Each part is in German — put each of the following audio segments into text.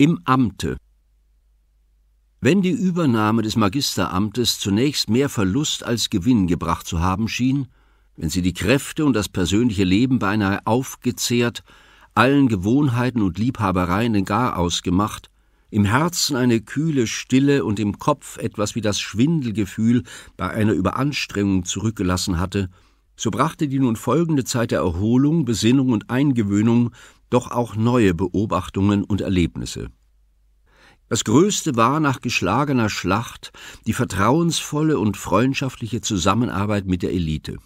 Im Amte Wenn die Übernahme des Magisteramtes zunächst mehr Verlust als Gewinn gebracht zu haben schien, wenn sie die Kräfte und das persönliche Leben beinahe aufgezehrt, allen Gewohnheiten und Liebhabereien den Garaus gemacht, im Herzen eine kühle Stille und im Kopf etwas wie das Schwindelgefühl bei einer Überanstrengung zurückgelassen hatte, so brachte die nun folgende Zeit der Erholung, Besinnung und Eingewöhnung doch auch neue Beobachtungen und Erlebnisse. Das Größte war nach geschlagener Schlacht die vertrauensvolle und freundschaftliche Zusammenarbeit mit der Elite.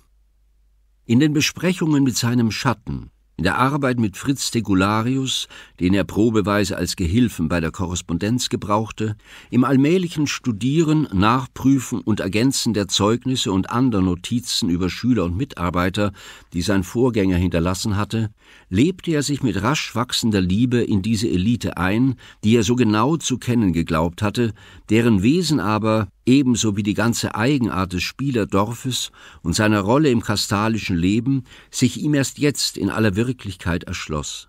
In den Besprechungen mit seinem Schatten, in der Arbeit mit Fritz Tegularius, den er probeweise als Gehilfen bei der Korrespondenz gebrauchte, im allmählichen Studieren, Nachprüfen und Ergänzen der Zeugnisse und anderer Notizen über Schüler und Mitarbeiter, die sein Vorgänger hinterlassen hatte, lebte er sich mit rasch wachsender Liebe in diese Elite ein, die er so genau zu kennen geglaubt hatte, deren Wesen aber ebenso wie die ganze Eigenart des Spielerdorfes und seiner Rolle im kastalischen Leben, sich ihm erst jetzt in aller Wirklichkeit erschloss.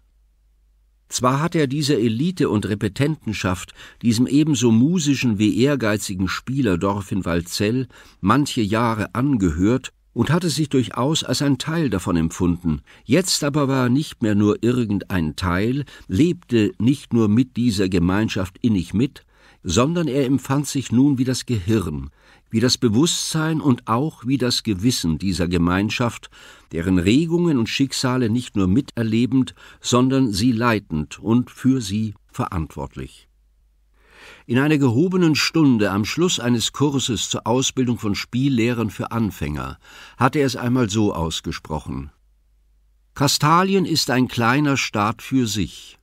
Zwar hatte er dieser Elite und Repetentenschaft, diesem ebenso musischen wie ehrgeizigen Spielerdorf in Walzell, manche Jahre angehört und hatte sich durchaus als ein Teil davon empfunden. Jetzt aber war er nicht mehr nur irgendein Teil, lebte nicht nur mit dieser Gemeinschaft innig mit, sondern er empfand sich nun wie das Gehirn, wie das Bewusstsein und auch wie das Gewissen dieser Gemeinschaft, deren Regungen und Schicksale nicht nur miterlebend, sondern sie leitend und für sie verantwortlich. In einer gehobenen Stunde am Schluss eines Kurses zur Ausbildung von Spiellehrern für Anfänger hatte er es einmal so ausgesprochen Kastalien ist ein kleiner Staat für sich,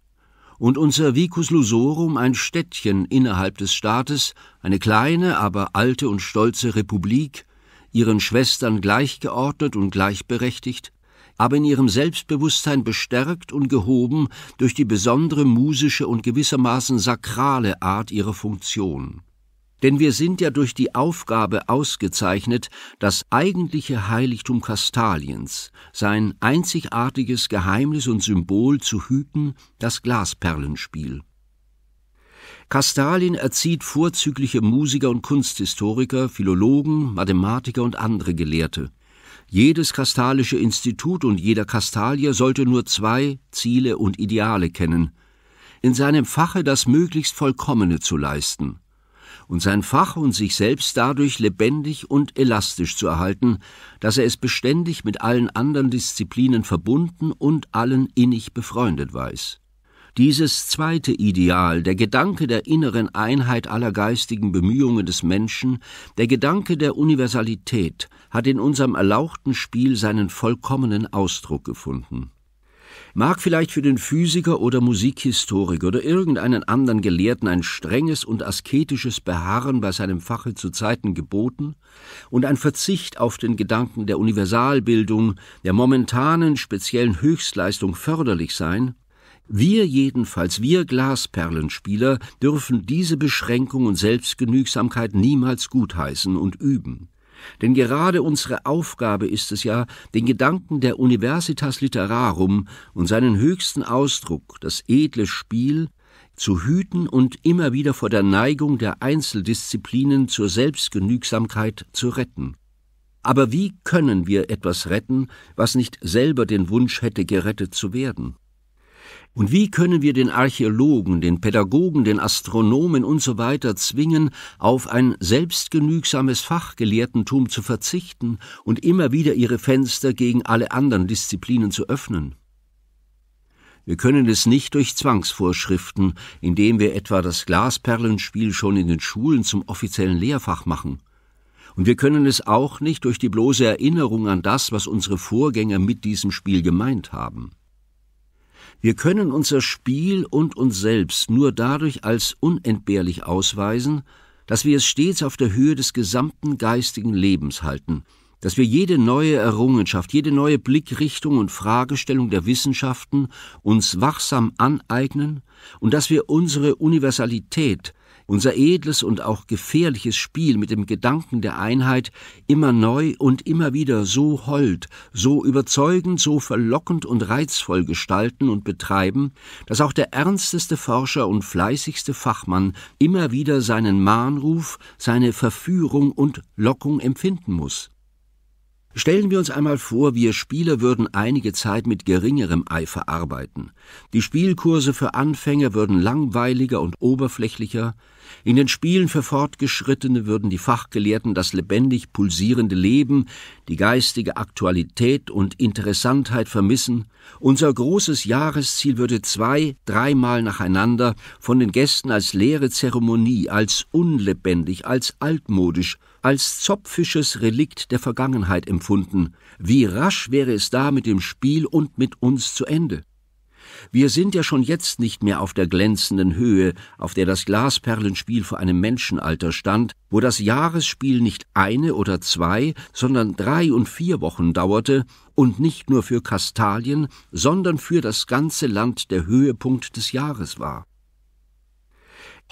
und unser Vicus Lusorum ein Städtchen innerhalb des Staates, eine kleine, aber alte und stolze Republik, ihren Schwestern gleichgeordnet und gleichberechtigt, aber in ihrem Selbstbewusstsein bestärkt und gehoben durch die besondere musische und gewissermaßen sakrale Art ihrer Funktion. Denn wir sind ja durch die Aufgabe ausgezeichnet, das eigentliche Heiligtum Kastaliens, sein einzigartiges Geheimnis und Symbol zu hüten, das Glasperlenspiel. Kastalien erzieht vorzügliche Musiker und Kunsthistoriker, Philologen, Mathematiker und andere Gelehrte. Jedes kastalische Institut und jeder Kastalier sollte nur zwei Ziele und Ideale kennen. In seinem Fache das möglichst Vollkommene zu leisten und sein Fach und sich selbst dadurch lebendig und elastisch zu erhalten, dass er es beständig mit allen anderen Disziplinen verbunden und allen innig befreundet weiß. Dieses zweite Ideal, der Gedanke der inneren Einheit aller geistigen Bemühungen des Menschen, der Gedanke der Universalität, hat in unserem erlauchten Spiel seinen vollkommenen Ausdruck gefunden mag vielleicht für den Physiker oder Musikhistoriker oder irgendeinen anderen Gelehrten ein strenges und asketisches Beharren bei seinem Fache zu Zeiten geboten und ein Verzicht auf den Gedanken der Universalbildung, der momentanen speziellen Höchstleistung förderlich sein, wir jedenfalls, wir Glasperlenspieler, dürfen diese Beschränkung und Selbstgenügsamkeit niemals gutheißen und üben. Denn gerade unsere Aufgabe ist es ja, den Gedanken der Universitas Literarum und seinen höchsten Ausdruck, das edle Spiel, zu hüten und immer wieder vor der Neigung der Einzeldisziplinen zur Selbstgenügsamkeit zu retten. Aber wie können wir etwas retten, was nicht selber den Wunsch hätte, gerettet zu werden? Und wie können wir den Archäologen, den Pädagogen, den Astronomen usw. So zwingen, auf ein selbstgenügsames Fachgelehrtentum zu verzichten und immer wieder ihre Fenster gegen alle anderen Disziplinen zu öffnen? Wir können es nicht durch Zwangsvorschriften, indem wir etwa das Glasperlenspiel schon in den Schulen zum offiziellen Lehrfach machen. Und wir können es auch nicht durch die bloße Erinnerung an das, was unsere Vorgänger mit diesem Spiel gemeint haben. Wir können unser Spiel und uns selbst nur dadurch als unentbehrlich ausweisen, dass wir es stets auf der Höhe des gesamten geistigen Lebens halten, dass wir jede neue Errungenschaft, jede neue Blickrichtung und Fragestellung der Wissenschaften uns wachsam aneignen und dass wir unsere Universalität unser edles und auch gefährliches Spiel mit dem Gedanken der Einheit immer neu und immer wieder so hold, so überzeugend, so verlockend und reizvoll gestalten und betreiben, dass auch der ernsteste Forscher und fleißigste Fachmann immer wieder seinen Mahnruf, seine Verführung und Lockung empfinden muss. Stellen wir uns einmal vor, wir Spieler würden einige Zeit mit geringerem Eifer arbeiten. Die Spielkurse für Anfänger würden langweiliger und oberflächlicher, in den Spielen für Fortgeschrittene würden die Fachgelehrten das lebendig pulsierende Leben, die geistige Aktualität und Interessantheit vermissen. Unser großes Jahresziel würde zwei, dreimal nacheinander von den Gästen als leere Zeremonie, als unlebendig, als altmodisch, als zopfisches Relikt der Vergangenheit empfunden. Wie rasch wäre es da mit dem Spiel und mit uns zu Ende? Wir sind ja schon jetzt nicht mehr auf der glänzenden Höhe, auf der das Glasperlenspiel vor einem Menschenalter stand, wo das Jahresspiel nicht eine oder zwei, sondern drei und vier Wochen dauerte und nicht nur für Kastalien, sondern für das ganze Land der Höhepunkt des Jahres war.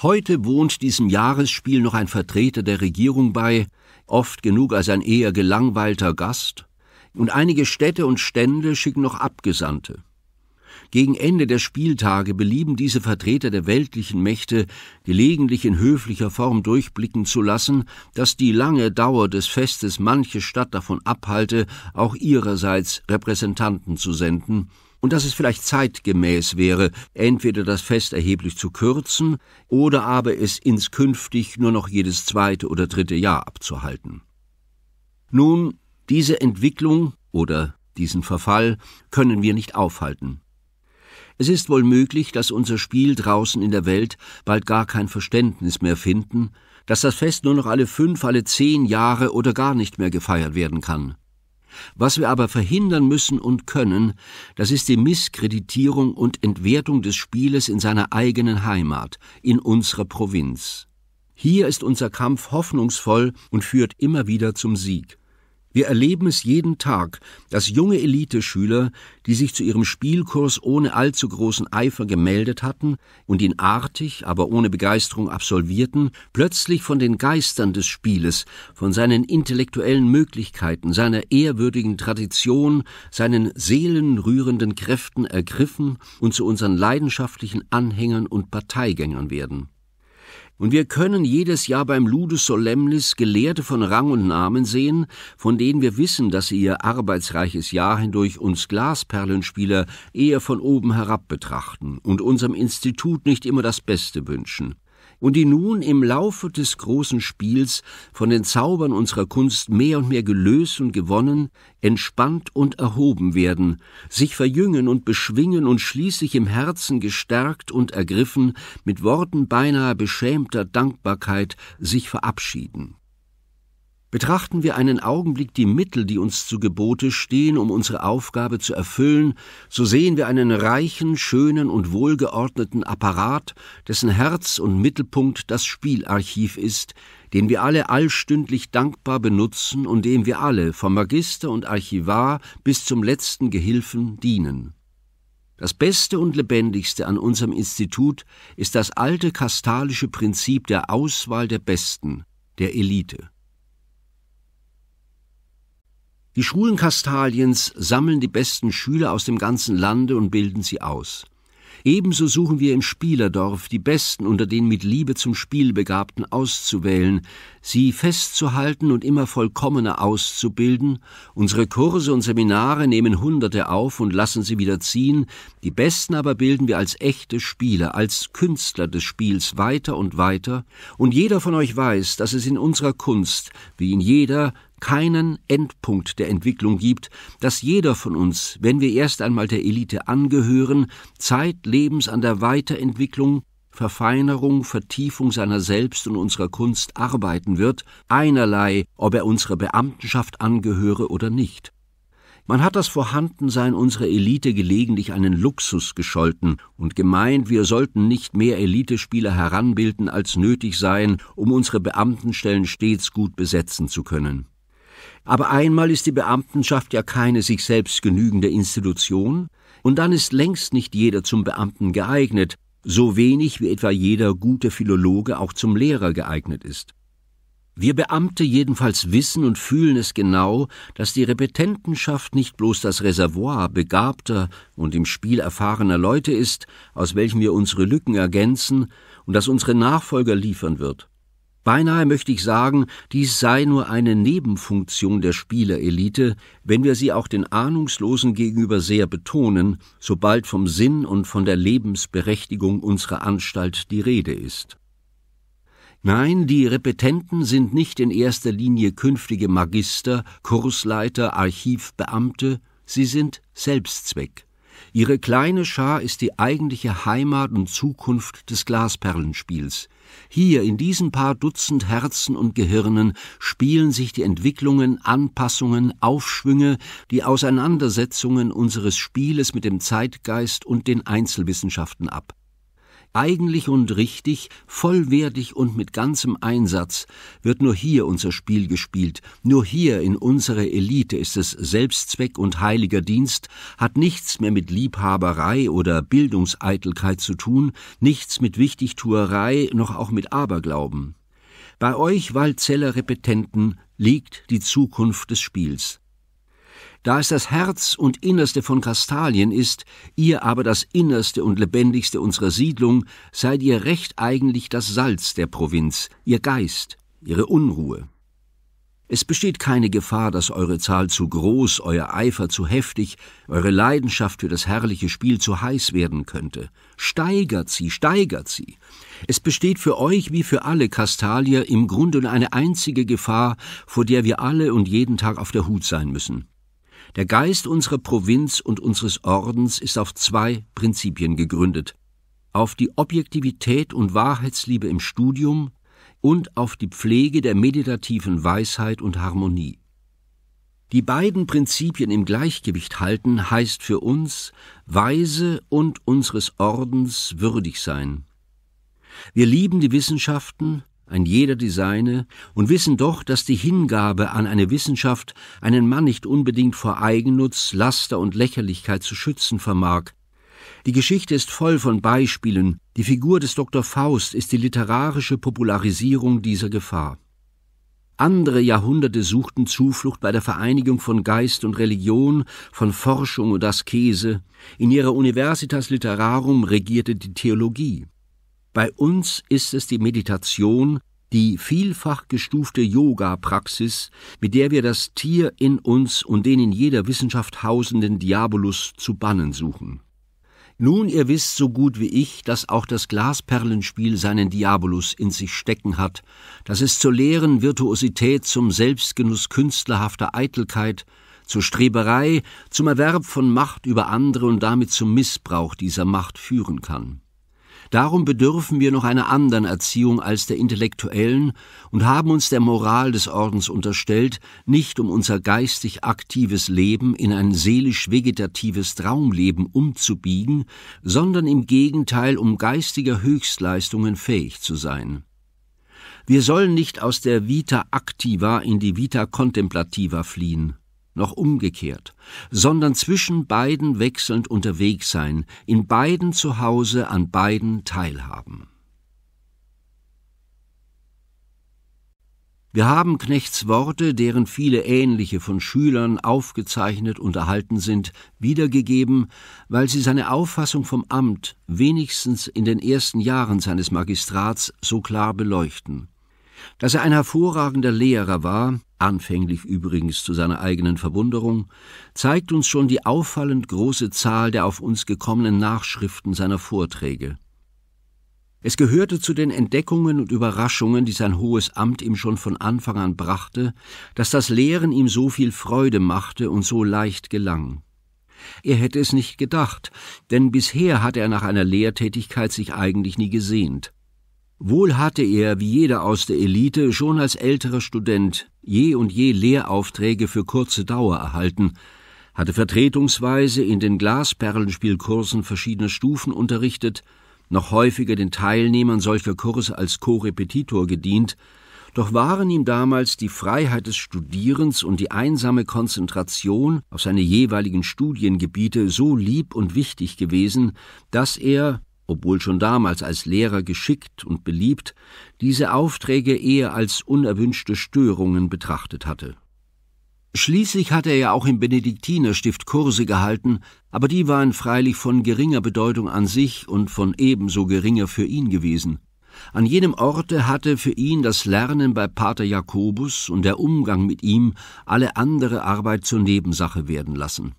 Heute wohnt diesem Jahresspiel noch ein Vertreter der Regierung bei, oft genug als ein eher gelangweilter Gast, und einige Städte und Stände schicken noch Abgesandte. Gegen Ende der Spieltage belieben diese Vertreter der weltlichen Mächte gelegentlich in höflicher Form durchblicken zu lassen, dass die lange Dauer des Festes manche Stadt davon abhalte, auch ihrerseits Repräsentanten zu senden, und dass es vielleicht zeitgemäß wäre, entweder das Fest erheblich zu kürzen oder aber es inskünftig nur noch jedes zweite oder dritte Jahr abzuhalten. Nun, diese Entwicklung oder diesen Verfall können wir nicht aufhalten. Es ist wohl möglich, dass unser Spiel draußen in der Welt bald gar kein Verständnis mehr finden, dass das Fest nur noch alle fünf, alle zehn Jahre oder gar nicht mehr gefeiert werden kann. Was wir aber verhindern müssen und können, das ist die Misskreditierung und Entwertung des Spieles in seiner eigenen Heimat, in unserer Provinz. Hier ist unser Kampf hoffnungsvoll und führt immer wieder zum Sieg. Wir erleben es jeden Tag, dass junge Eliteschüler, die sich zu ihrem Spielkurs ohne allzu großen Eifer gemeldet hatten und ihn artig, aber ohne Begeisterung absolvierten, plötzlich von den Geistern des Spieles, von seinen intellektuellen Möglichkeiten, seiner ehrwürdigen Tradition, seinen seelenrührenden Kräften ergriffen und zu unseren leidenschaftlichen Anhängern und Parteigängern werden. Und wir können jedes Jahr beim Ludus Solemnis Gelehrte von Rang und Namen sehen, von denen wir wissen, dass sie ihr arbeitsreiches Jahr hindurch uns Glasperlenspieler eher von oben herab betrachten und unserem Institut nicht immer das Beste wünschen und die nun im Laufe des großen Spiels von den Zaubern unserer Kunst mehr und mehr gelöst und gewonnen, entspannt und erhoben werden, sich verjüngen und beschwingen und schließlich im Herzen gestärkt und ergriffen, mit Worten beinahe beschämter Dankbarkeit sich verabschieden. Betrachten wir einen Augenblick die Mittel, die uns zu Gebote stehen, um unsere Aufgabe zu erfüllen, so sehen wir einen reichen, schönen und wohlgeordneten Apparat, dessen Herz und Mittelpunkt das Spielarchiv ist, den wir alle allstündlich dankbar benutzen und dem wir alle, vom Magister und Archivar bis zum letzten Gehilfen, dienen. Das Beste und Lebendigste an unserem Institut ist das alte kastalische Prinzip der Auswahl der Besten, der Elite. Die Schulen Kastaliens sammeln die besten Schüler aus dem ganzen Lande und bilden sie aus. Ebenso suchen wir im Spielerdorf die Besten unter den mit Liebe zum Spiel Begabten auszuwählen, sie festzuhalten und immer vollkommener auszubilden. Unsere Kurse und Seminare nehmen Hunderte auf und lassen sie wieder ziehen, die Besten aber bilden wir als echte Spieler, als Künstler des Spiels weiter und weiter, und jeder von euch weiß, dass es in unserer Kunst, wie in jeder, keinen Endpunkt der Entwicklung gibt, dass jeder von uns, wenn wir erst einmal der Elite angehören, zeitlebens an der Weiterentwicklung, Verfeinerung, Vertiefung seiner selbst und unserer Kunst arbeiten wird, einerlei, ob er unserer Beamtenschaft angehöre oder nicht. Man hat das Vorhandensein unserer Elite gelegentlich einen Luxus gescholten und gemeint, wir sollten nicht mehr Elitespieler heranbilden, als nötig seien, um unsere Beamtenstellen stets gut besetzen zu können. Aber einmal ist die Beamtenschaft ja keine sich selbst genügende Institution, und dann ist längst nicht jeder zum Beamten geeignet, so wenig wie etwa jeder gute Philologe auch zum Lehrer geeignet ist. Wir Beamte jedenfalls wissen und fühlen es genau, dass die Repetentenschaft nicht bloß das Reservoir begabter und im Spiel erfahrener Leute ist, aus welchem wir unsere Lücken ergänzen und das unsere Nachfolger liefern wird. Beinahe möchte ich sagen, dies sei nur eine Nebenfunktion der Spielerelite, wenn wir sie auch den Ahnungslosen gegenüber sehr betonen, sobald vom Sinn und von der Lebensberechtigung unserer Anstalt die Rede ist. Nein, die Repetenten sind nicht in erster Linie künftige Magister, Kursleiter, Archivbeamte, sie sind Selbstzweck. Ihre kleine Schar ist die eigentliche Heimat und Zukunft des Glasperlenspiels. Hier in diesen paar Dutzend Herzen und Gehirnen spielen sich die Entwicklungen, Anpassungen, Aufschwünge, die Auseinandersetzungen unseres Spieles mit dem Zeitgeist und den Einzelwissenschaften ab. Eigentlich und richtig, vollwertig und mit ganzem Einsatz wird nur hier unser Spiel gespielt, nur hier in unserer Elite ist es Selbstzweck und heiliger Dienst, hat nichts mehr mit Liebhaberei oder Bildungseitelkeit zu tun, nichts mit Wichtigtuerei, noch auch mit Aberglauben. Bei euch, Walzeller Repetenten, liegt die Zukunft des Spiels. Da es das Herz und Innerste von Kastalien ist, ihr aber das Innerste und Lebendigste unserer Siedlung, seid ihr recht eigentlich das Salz der Provinz, ihr Geist, ihre Unruhe. Es besteht keine Gefahr, dass eure Zahl zu groß, euer Eifer zu heftig, eure Leidenschaft für das herrliche Spiel zu heiß werden könnte. Steigert sie, steigert sie. Es besteht für euch wie für alle Kastalier im Grunde nur eine einzige Gefahr, vor der wir alle und jeden Tag auf der Hut sein müssen. Der Geist unserer Provinz und unseres Ordens ist auf zwei Prinzipien gegründet auf die Objektivität und Wahrheitsliebe im Studium und auf die Pflege der meditativen Weisheit und Harmonie. Die beiden Prinzipien im Gleichgewicht halten heißt für uns weise und unseres Ordens würdig sein. Wir lieben die Wissenschaften, ein jeder die seine, und wissen doch, dass die Hingabe an eine Wissenschaft einen Mann nicht unbedingt vor Eigennutz, Laster und Lächerlichkeit zu schützen vermag. Die Geschichte ist voll von Beispielen, die Figur des Dr. Faust ist die literarische Popularisierung dieser Gefahr. Andere Jahrhunderte suchten Zuflucht bei der Vereinigung von Geist und Religion, von Forschung und Askese. In ihrer Universitas Literarum regierte die Theologie. Bei uns ist es die Meditation, die vielfach gestufte Yoga-Praxis, mit der wir das Tier in uns und den in jeder Wissenschaft hausenden Diabolus zu bannen suchen. Nun, ihr wisst so gut wie ich, dass auch das Glasperlenspiel seinen Diabolus in sich stecken hat, dass es zur leeren Virtuosität, zum Selbstgenuss künstlerhafter Eitelkeit, zur Streberei, zum Erwerb von Macht über andere und damit zum Missbrauch dieser Macht führen kann. Darum bedürfen wir noch einer anderen Erziehung als der intellektuellen und haben uns der Moral des Ordens unterstellt, nicht um unser geistig aktives Leben in ein seelisch vegetatives Traumleben umzubiegen, sondern im Gegenteil, um geistiger Höchstleistungen fähig zu sein. Wir sollen nicht aus der Vita activa in die Vita contemplativa fliehen noch umgekehrt, sondern zwischen beiden wechselnd unterwegs sein, in beiden zu Hause an beiden teilhaben. Wir haben Knechts Worte, deren viele ähnliche von Schülern aufgezeichnet und erhalten sind, wiedergegeben, weil sie seine Auffassung vom Amt wenigstens in den ersten Jahren seines Magistrats so klar beleuchten. Dass er ein hervorragender Lehrer war, anfänglich übrigens zu seiner eigenen Verwunderung, zeigt uns schon die auffallend große Zahl der auf uns gekommenen Nachschriften seiner Vorträge. Es gehörte zu den Entdeckungen und Überraschungen, die sein hohes Amt ihm schon von Anfang an brachte, dass das Lehren ihm so viel Freude machte und so leicht gelang. Er hätte es nicht gedacht, denn bisher hatte er nach einer Lehrtätigkeit sich eigentlich nie gesehnt. Wohl hatte er, wie jeder aus der Elite, schon als älterer Student je und je Lehraufträge für kurze Dauer erhalten, hatte vertretungsweise in den Glasperlenspielkursen verschiedener Stufen unterrichtet, noch häufiger den Teilnehmern solcher Kurse als Co-Repetitor gedient, doch waren ihm damals die Freiheit des Studierens und die einsame Konzentration auf seine jeweiligen Studiengebiete so lieb und wichtig gewesen, dass er, obwohl schon damals als Lehrer geschickt und beliebt, diese Aufträge eher als unerwünschte Störungen betrachtet hatte. Schließlich hatte er ja auch im Benediktinerstift Kurse gehalten, aber die waren freilich von geringer Bedeutung an sich und von ebenso geringer für ihn gewesen. An jenem Orte hatte für ihn das Lernen bei Pater Jakobus und der Umgang mit ihm alle andere Arbeit zur Nebensache werden lassen.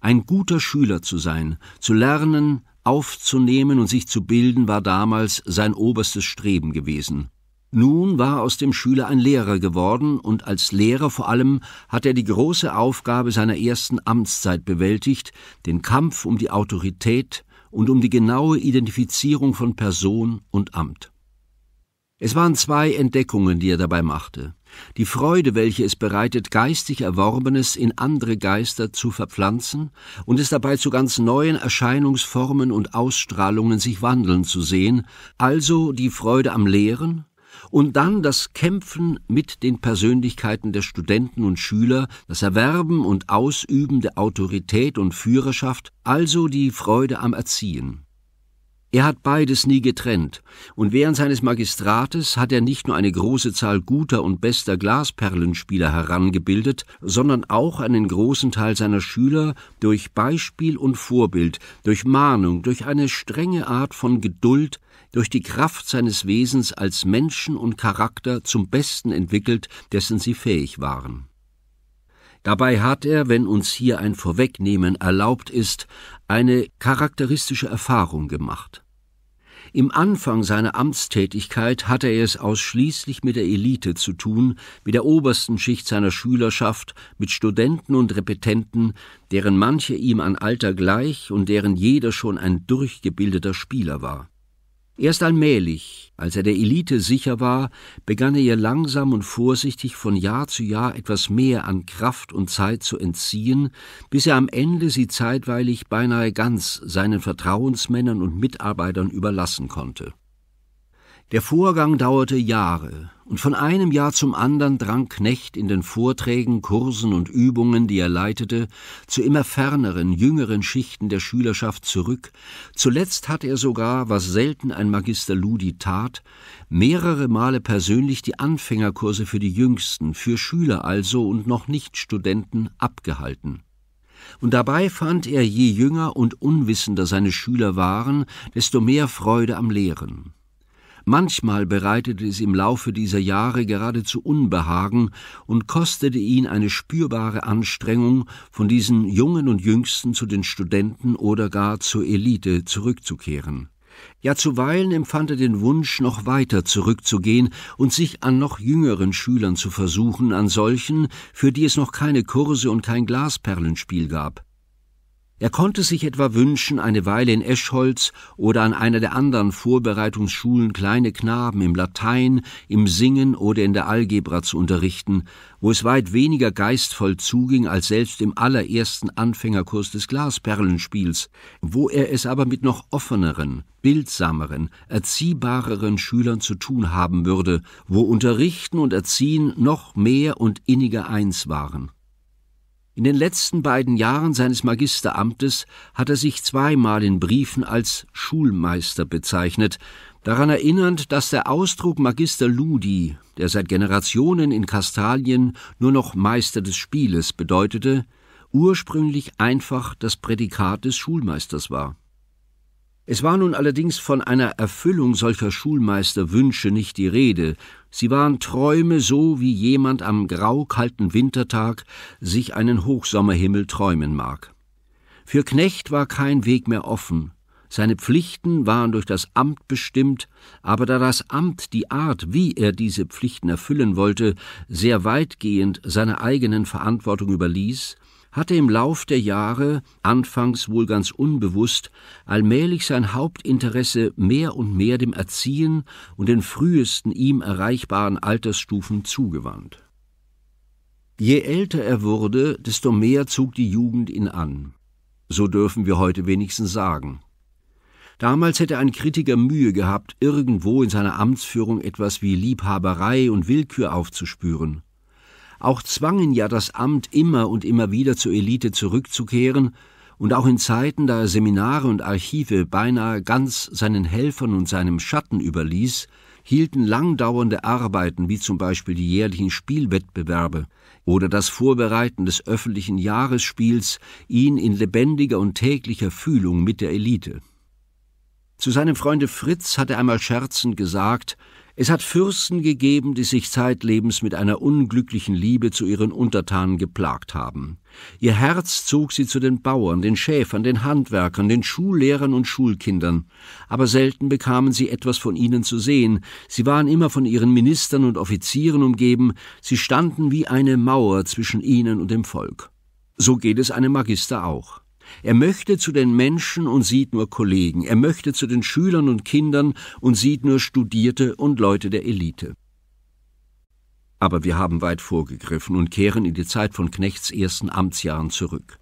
Ein guter Schüler zu sein, zu lernen, Aufzunehmen und sich zu bilden war damals sein oberstes Streben gewesen. Nun war aus dem Schüler ein Lehrer geworden und als Lehrer vor allem hat er die große Aufgabe seiner ersten Amtszeit bewältigt, den Kampf um die Autorität und um die genaue Identifizierung von Person und Amt. Es waren zwei Entdeckungen, die er dabei machte die Freude, welche es bereitet, geistig Erworbenes in andere Geister zu verpflanzen und es dabei zu ganz neuen Erscheinungsformen und Ausstrahlungen sich wandeln zu sehen, also die Freude am Lehren, und dann das Kämpfen mit den Persönlichkeiten der Studenten und Schüler, das Erwerben und Ausüben der Autorität und Führerschaft, also die Freude am Erziehen. Er hat beides nie getrennt, und während seines Magistrates hat er nicht nur eine große Zahl guter und bester Glasperlenspieler herangebildet, sondern auch einen großen Teil seiner Schüler durch Beispiel und Vorbild, durch Mahnung, durch eine strenge Art von Geduld, durch die Kraft seines Wesens als Menschen und Charakter zum Besten entwickelt, dessen sie fähig waren. Dabei hat er, wenn uns hier ein Vorwegnehmen erlaubt ist, eine charakteristische Erfahrung gemacht. Im Anfang seiner Amtstätigkeit hatte er es ausschließlich mit der Elite zu tun, mit der obersten Schicht seiner Schülerschaft, mit Studenten und Repetenten, deren manche ihm an Alter gleich und deren jeder schon ein durchgebildeter Spieler war. Erst allmählich, als er der Elite sicher war, begann er ihr langsam und vorsichtig von Jahr zu Jahr etwas mehr an Kraft und Zeit zu entziehen, bis er am Ende sie zeitweilig beinahe ganz seinen Vertrauensmännern und Mitarbeitern überlassen konnte. Der Vorgang dauerte Jahre und von einem Jahr zum anderen drang Knecht in den Vorträgen, Kursen und Übungen, die er leitete, zu immer ferneren, jüngeren Schichten der Schülerschaft zurück. Zuletzt hat er sogar, was selten ein Magister Ludi tat, mehrere Male persönlich die Anfängerkurse für die Jüngsten, für Schüler also und noch nicht Studenten, abgehalten. Und dabei fand er, je jünger und unwissender seine Schüler waren, desto mehr Freude am Lehren. Manchmal bereitete es im Laufe dieser Jahre geradezu Unbehagen und kostete ihn eine spürbare Anstrengung, von diesen Jungen und Jüngsten zu den Studenten oder gar zur Elite zurückzukehren. Ja zuweilen empfand er den Wunsch, noch weiter zurückzugehen und sich an noch jüngeren Schülern zu versuchen, an solchen, für die es noch keine Kurse und kein Glasperlenspiel gab. Er konnte sich etwa wünschen, eine Weile in Eschholz oder an einer der anderen Vorbereitungsschulen kleine Knaben im Latein, im Singen oder in der Algebra zu unterrichten, wo es weit weniger geistvoll zuging als selbst im allerersten Anfängerkurs des Glasperlenspiels, wo er es aber mit noch offeneren, bildsameren, erziehbareren Schülern zu tun haben würde, wo Unterrichten und Erziehen noch mehr und inniger eins waren. In den letzten beiden Jahren seines Magisteramtes hat er sich zweimal in Briefen als Schulmeister bezeichnet, daran erinnernd, dass der Ausdruck Magister Ludi, der seit Generationen in Kastalien nur noch Meister des Spieles bedeutete, ursprünglich einfach das Prädikat des Schulmeisters war es war nun allerdings von einer Erfüllung solcher Schulmeisterwünsche nicht die Rede, sie waren Träume so, wie jemand am graukalten Wintertag sich einen Hochsommerhimmel träumen mag. Für Knecht war kein Weg mehr offen, seine Pflichten waren durch das Amt bestimmt, aber da das Amt die Art, wie er diese Pflichten erfüllen wollte, sehr weitgehend seiner eigenen Verantwortung überließ, hatte im Lauf der Jahre, anfangs wohl ganz unbewusst, allmählich sein Hauptinteresse mehr und mehr dem Erziehen und den frühesten ihm erreichbaren Altersstufen zugewandt. Je älter er wurde, desto mehr zog die Jugend ihn an. So dürfen wir heute wenigstens sagen. Damals hätte ein Kritiker Mühe gehabt, irgendwo in seiner Amtsführung etwas wie Liebhaberei und Willkür aufzuspüren. Auch zwangen ja das Amt immer und immer wieder zur Elite zurückzukehren, und auch in Zeiten, da er Seminare und Archive beinahe ganz seinen Helfern und seinem Schatten überließ, hielten langdauernde Arbeiten wie zum Beispiel die jährlichen Spielwettbewerbe oder das Vorbereiten des öffentlichen Jahresspiels ihn in lebendiger und täglicher Fühlung mit der Elite. Zu seinem Freunde Fritz hat er einmal scherzend gesagt, es hat Fürsten gegeben, die sich zeitlebens mit einer unglücklichen Liebe zu ihren Untertanen geplagt haben. Ihr Herz zog sie zu den Bauern, den Schäfern, den Handwerkern, den Schullehrern und Schulkindern, aber selten bekamen sie etwas von ihnen zu sehen, sie waren immer von ihren Ministern und Offizieren umgeben, sie standen wie eine Mauer zwischen ihnen und dem Volk. So geht es einem Magister auch. Er möchte zu den Menschen und sieht nur Kollegen. Er möchte zu den Schülern und Kindern und sieht nur Studierte und Leute der Elite. Aber wir haben weit vorgegriffen und kehren in die Zeit von Knechts ersten Amtsjahren zurück.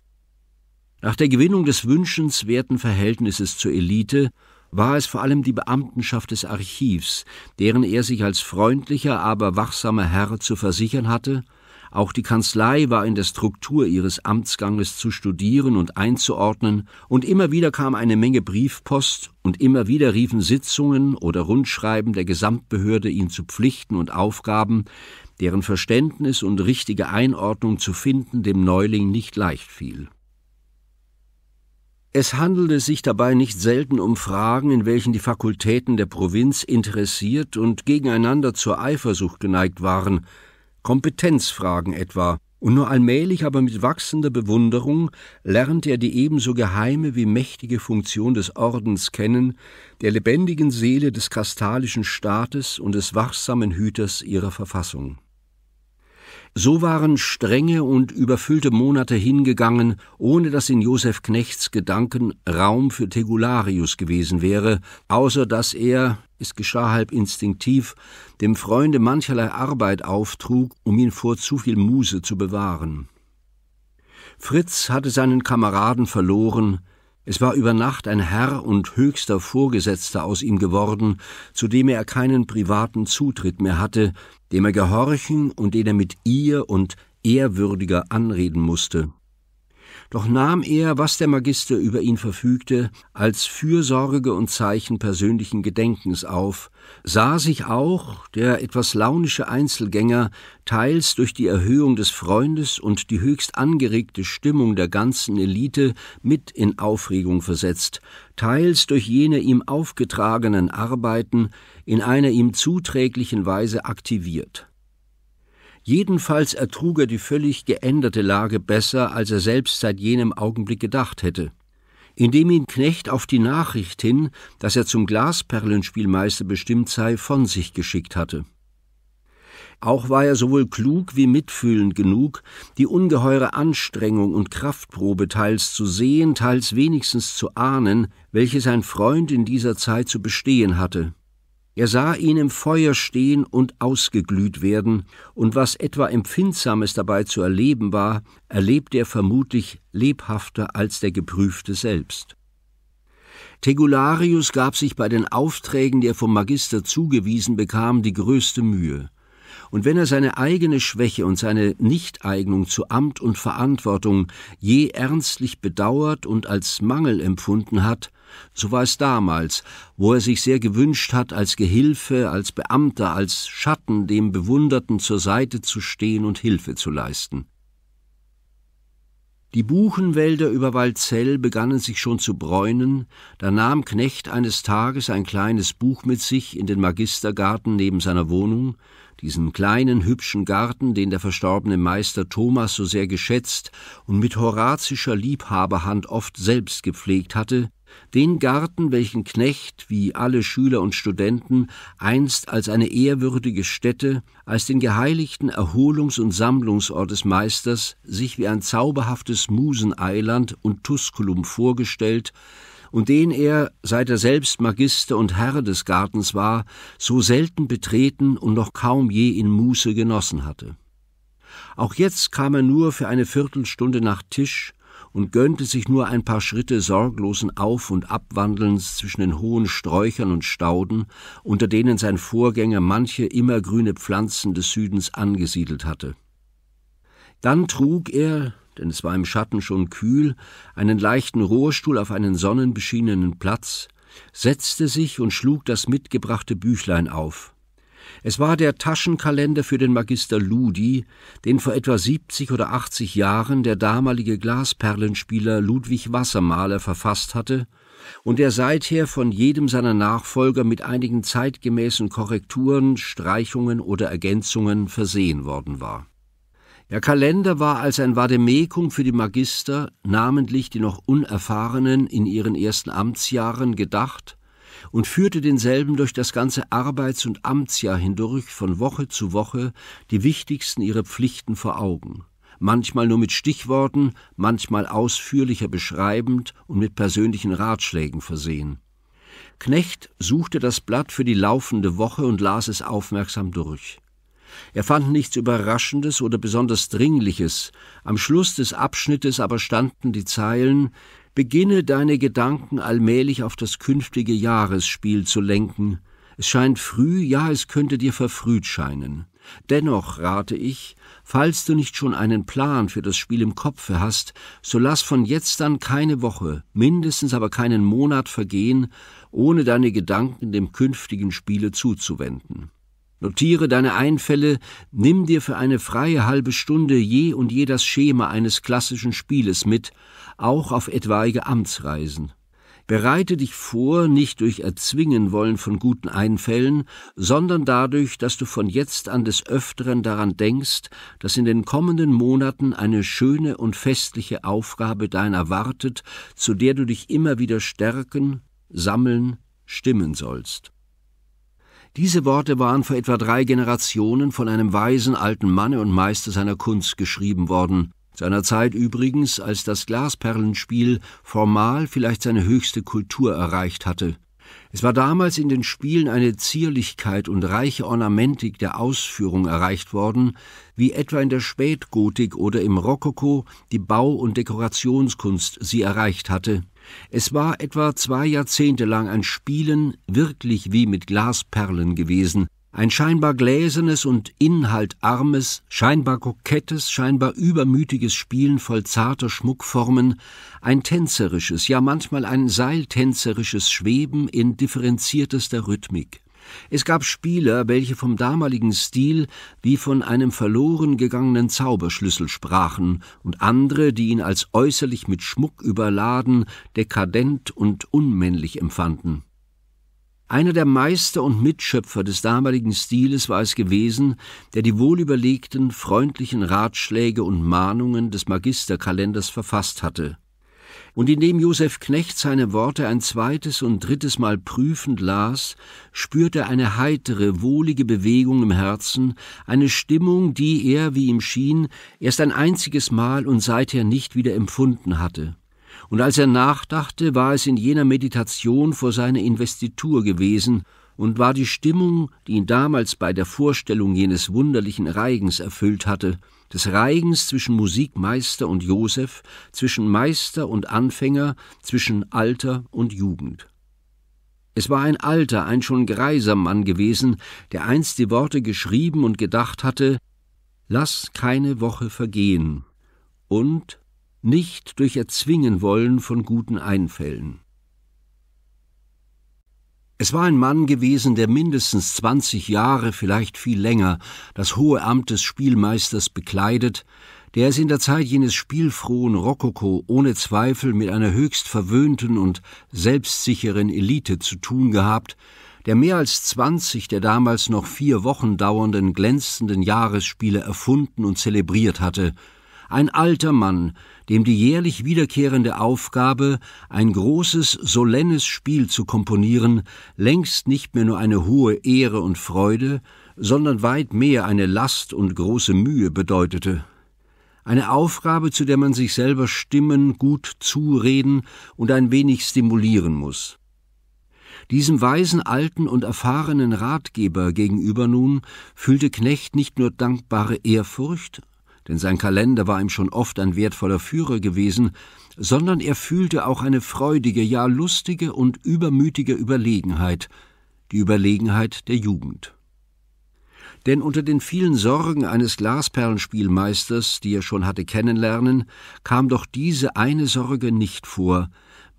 Nach der Gewinnung des wünschenswerten Verhältnisses zur Elite war es vor allem die Beamtenschaft des Archivs, deren er sich als freundlicher, aber wachsamer Herr zu versichern hatte auch die Kanzlei war in der Struktur ihres Amtsganges zu studieren und einzuordnen, und immer wieder kam eine Menge Briefpost, und immer wieder riefen Sitzungen oder Rundschreiben der Gesamtbehörde ihn zu Pflichten und Aufgaben, deren Verständnis und richtige Einordnung zu finden dem Neuling nicht leicht fiel. Es handelte sich dabei nicht selten um Fragen, in welchen die Fakultäten der Provinz interessiert und gegeneinander zur Eifersucht geneigt waren, Kompetenzfragen etwa, und nur allmählich, aber mit wachsender Bewunderung lernt er die ebenso geheime wie mächtige Funktion des Ordens kennen, der lebendigen Seele des kastalischen Staates und des wachsamen Hüters ihrer Verfassung. So waren strenge und überfüllte Monate hingegangen, ohne dass in Josef Knechts Gedanken Raum für Tegularius gewesen wäre, außer dass er, es geschah halb instinktiv, dem Freunde mancherlei Arbeit auftrug, um ihn vor zu viel Muse zu bewahren. Fritz hatte seinen Kameraden verloren, es war über Nacht ein Herr und höchster Vorgesetzter aus ihm geworden, zu dem er keinen privaten Zutritt mehr hatte, dem er gehorchen und den er mit ihr und ehrwürdiger anreden musste. Doch nahm er, was der Magister über ihn verfügte, als Fürsorge und Zeichen persönlichen Gedenkens auf, sah sich auch, der etwas launische Einzelgänger, teils durch die Erhöhung des Freundes und die höchst angeregte Stimmung der ganzen Elite mit in Aufregung versetzt, teils durch jene ihm aufgetragenen Arbeiten in einer ihm zuträglichen Weise aktiviert. Jedenfalls ertrug er die völlig geänderte Lage besser, als er selbst seit jenem Augenblick gedacht hätte. Indem ihn Knecht auf die Nachricht hin, dass er zum Glasperlenspielmeister bestimmt sei, von sich geschickt hatte. Auch war er sowohl klug wie mitfühlend genug, die ungeheure Anstrengung und Kraftprobe teils zu sehen, teils wenigstens zu ahnen, welche sein Freund in dieser Zeit zu bestehen hatte. Er sah ihn im Feuer stehen und ausgeglüht werden, und was etwa Empfindsames dabei zu erleben war, erlebte er vermutlich lebhafter als der Geprüfte selbst. Tegularius gab sich bei den Aufträgen, die er vom Magister zugewiesen bekam, die größte Mühe. Und wenn er seine eigene Schwäche und seine Nichteignung zu Amt und Verantwortung je ernstlich bedauert und als Mangel empfunden hat, so war es damals, wo er sich sehr gewünscht hat, als Gehilfe, als Beamter, als Schatten dem Bewunderten zur Seite zu stehen und Hilfe zu leisten. Die Buchenwälder über Walzell begannen sich schon zu bräunen, da nahm Knecht eines Tages ein kleines Buch mit sich in den Magistergarten neben seiner Wohnung, diesen kleinen hübschen Garten, den der verstorbene Meister Thomas so sehr geschätzt und mit horazischer Liebhaberhand oft selbst gepflegt hatte, den Garten, welchen Knecht, wie alle Schüler und Studenten, einst als eine ehrwürdige Stätte, als den geheiligten Erholungs- und Sammlungsort des Meisters sich wie ein zauberhaftes Museneiland und Tusculum vorgestellt, und den er, seit er selbst Magister und Herr des Gartens war, so selten betreten und noch kaum je in Muße genossen hatte. Auch jetzt kam er nur für eine Viertelstunde nach Tisch, und gönnte sich nur ein paar Schritte sorglosen Auf- und Abwandelns zwischen den hohen Sträuchern und Stauden, unter denen sein Vorgänger manche immergrüne Pflanzen des Südens angesiedelt hatte. Dann trug er, denn es war im Schatten schon kühl, einen leichten Rohrstuhl auf einen sonnenbeschienenen Platz, setzte sich und schlug das mitgebrachte Büchlein auf. Es war der Taschenkalender für den Magister Ludi, den vor etwa 70 oder 80 Jahren der damalige Glasperlenspieler Ludwig Wassermaler verfasst hatte und der seither von jedem seiner Nachfolger mit einigen zeitgemäßen Korrekturen, Streichungen oder Ergänzungen versehen worden war. Der Kalender war als ein Vademekum für die Magister, namentlich die noch Unerfahrenen in ihren ersten Amtsjahren, gedacht und führte denselben durch das ganze Arbeits- und Amtsjahr hindurch von Woche zu Woche die wichtigsten ihrer Pflichten vor Augen, manchmal nur mit Stichworten, manchmal ausführlicher beschreibend und mit persönlichen Ratschlägen versehen. Knecht suchte das Blatt für die laufende Woche und las es aufmerksam durch. Er fand nichts Überraschendes oder besonders Dringliches, am Schluss des Abschnittes aber standen die Zeilen Beginne deine Gedanken allmählich auf das künftige Jahresspiel zu lenken. Es scheint früh, ja, es könnte dir verfrüht scheinen. Dennoch rate ich, falls du nicht schon einen Plan für das Spiel im Kopfe hast, so lass von jetzt an keine Woche, mindestens aber keinen Monat vergehen, ohne deine Gedanken dem künftigen Spiele zuzuwenden. Notiere deine Einfälle, nimm dir für eine freie halbe Stunde je und je das Schema eines klassischen Spieles mit, auch auf etwaige Amtsreisen. Bereite dich vor, nicht durch Erzwingen wollen von guten Einfällen, sondern dadurch, dass du von jetzt an des Öfteren daran denkst, dass in den kommenden Monaten eine schöne und festliche Aufgabe deiner wartet, zu der du dich immer wieder stärken, sammeln, stimmen sollst. Diese Worte waren vor etwa drei Generationen von einem weisen alten Manne und Meister seiner Kunst geschrieben worden, seiner Zeit übrigens, als das Glasperlenspiel formal vielleicht seine höchste Kultur erreicht hatte. Es war damals in den Spielen eine Zierlichkeit und reiche Ornamentik der Ausführung erreicht worden, wie etwa in der Spätgotik oder im Rokoko die Bau- und Dekorationskunst sie erreicht hatte. Es war etwa zwei Jahrzehnte lang ein Spielen wirklich wie mit Glasperlen gewesen, ein scheinbar gläsernes und inhaltarmes, scheinbar kokettes, scheinbar übermütiges Spielen voll zarter Schmuckformen, ein tänzerisches, ja manchmal ein seiltänzerisches Schweben in differenziertester Rhythmik. Es gab Spieler, welche vom damaligen Stil wie von einem verloren gegangenen Zauberschlüssel sprachen und andere, die ihn als äußerlich mit Schmuck überladen, dekadent und unmännlich empfanden. Einer der Meister und Mitschöpfer des damaligen Stiles war es gewesen, der die wohlüberlegten, freundlichen Ratschläge und Mahnungen des Magisterkalenders verfasst hatte und indem Josef Knecht seine Worte ein zweites und drittes Mal prüfend las, spürte er eine heitere, wohlige Bewegung im Herzen, eine Stimmung, die er, wie ihm schien, erst ein einziges Mal und seither nicht wieder empfunden hatte. Und als er nachdachte, war es in jener Meditation vor seiner Investitur gewesen, und war die Stimmung, die ihn damals bei der Vorstellung jenes wunderlichen Reigens erfüllt hatte, des Reigens zwischen Musikmeister und Josef, zwischen Meister und Anfänger, zwischen Alter und Jugend. Es war ein alter, ein schon greiser Mann gewesen, der einst die Worte geschrieben und gedacht hatte Lass keine Woche vergehen und nicht durch Erzwingen wollen von guten Einfällen. Es war ein Mann gewesen, der mindestens zwanzig Jahre, vielleicht viel länger, das hohe Amt des Spielmeisters bekleidet, der es in der Zeit jenes spielfrohen Rokoko ohne Zweifel mit einer höchst verwöhnten und selbstsicheren Elite zu tun gehabt, der mehr als zwanzig der damals noch vier Wochen dauernden glänzenden Jahresspiele erfunden und zelebriert hatte, ein alter Mann, dem die jährlich wiederkehrende Aufgabe, ein großes, solennes Spiel zu komponieren, längst nicht mehr nur eine hohe Ehre und Freude, sondern weit mehr eine Last und große Mühe bedeutete. Eine Aufgabe, zu der man sich selber stimmen, gut zureden und ein wenig stimulieren muss. Diesem weisen alten und erfahrenen Ratgeber gegenüber nun fühlte Knecht nicht nur dankbare Ehrfurcht, denn sein Kalender war ihm schon oft ein wertvoller Führer gewesen, sondern er fühlte auch eine freudige, ja lustige und übermütige Überlegenheit, die Überlegenheit der Jugend. Denn unter den vielen Sorgen eines Glasperlenspielmeisters, die er schon hatte kennenlernen, kam doch diese eine Sorge nicht vor,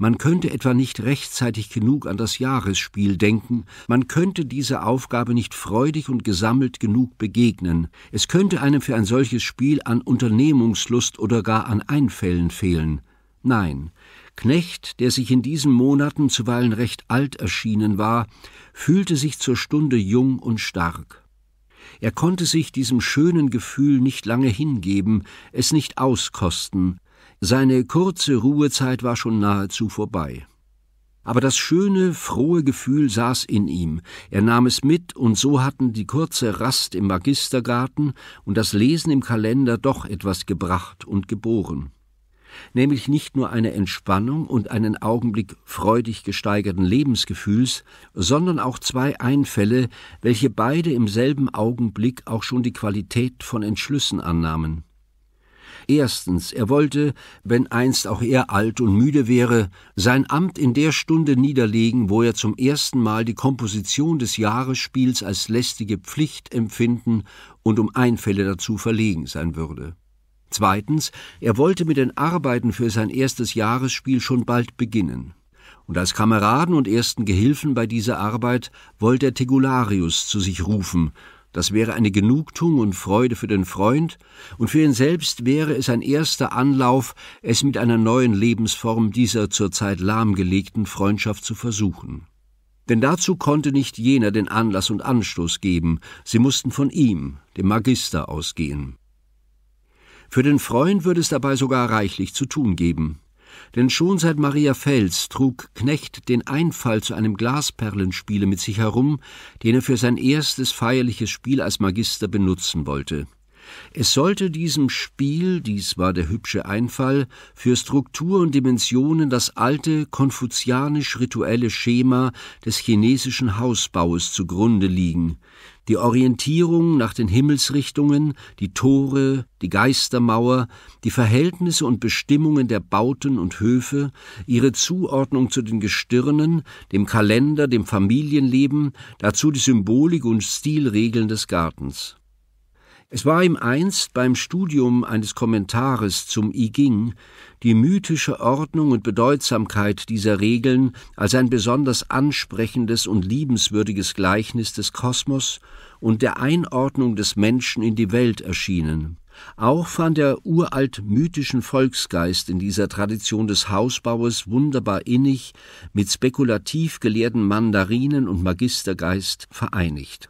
man könnte etwa nicht rechtzeitig genug an das Jahresspiel denken, man könnte dieser Aufgabe nicht freudig und gesammelt genug begegnen, es könnte einem für ein solches Spiel an Unternehmungslust oder gar an Einfällen fehlen. Nein, Knecht, der sich in diesen Monaten zuweilen recht alt erschienen war, fühlte sich zur Stunde jung und stark. Er konnte sich diesem schönen Gefühl nicht lange hingeben, es nicht auskosten, seine kurze Ruhezeit war schon nahezu vorbei. Aber das schöne, frohe Gefühl saß in ihm, er nahm es mit, und so hatten die kurze Rast im Magistergarten und das Lesen im Kalender doch etwas gebracht und geboren nämlich nicht nur eine Entspannung und einen Augenblick freudig gesteigerten Lebensgefühls, sondern auch zwei Einfälle, welche beide im selben Augenblick auch schon die Qualität von Entschlüssen annahmen. Erstens, er wollte, wenn einst auch er alt und müde wäre, sein Amt in der Stunde niederlegen, wo er zum ersten Mal die Komposition des Jahresspiels als lästige Pflicht empfinden und um Einfälle dazu verlegen sein würde. Zweitens, er wollte mit den Arbeiten für sein erstes Jahresspiel schon bald beginnen. Und als Kameraden und ersten Gehilfen bei dieser Arbeit wollte er Tegularius zu sich rufen, das wäre eine Genugtuung und Freude für den Freund, und für ihn selbst wäre es ein erster Anlauf, es mit einer neuen Lebensform dieser zurzeit lahmgelegten Freundschaft zu versuchen. Denn dazu konnte nicht jener den Anlass und Anstoß geben, sie mussten von ihm, dem Magister, ausgehen. Für den Freund würde es dabei sogar reichlich zu tun geben denn schon seit Maria Fels trug Knecht den Einfall zu einem Glasperlenspiele mit sich herum, den er für sein erstes feierliches Spiel als Magister benutzen wollte. Es sollte diesem Spiel, dies war der hübsche Einfall, für Struktur und Dimensionen das alte konfuzianisch-rituelle Schema des chinesischen Hausbaues zugrunde liegen, die Orientierung nach den Himmelsrichtungen, die Tore, die Geistermauer, die Verhältnisse und Bestimmungen der Bauten und Höfe, ihre Zuordnung zu den Gestirnen, dem Kalender, dem Familienleben, dazu die Symbolik und Stilregeln des Gartens. Es war ihm einst beim Studium eines Kommentares zum I Ging die mythische Ordnung und Bedeutsamkeit dieser Regeln als ein besonders ansprechendes und liebenswürdiges Gleichnis des Kosmos und der Einordnung des Menschen in die Welt erschienen. Auch fand er uralt mythischen Volksgeist in dieser Tradition des Hausbaues wunderbar innig mit spekulativ gelehrten Mandarinen und Magistergeist vereinigt.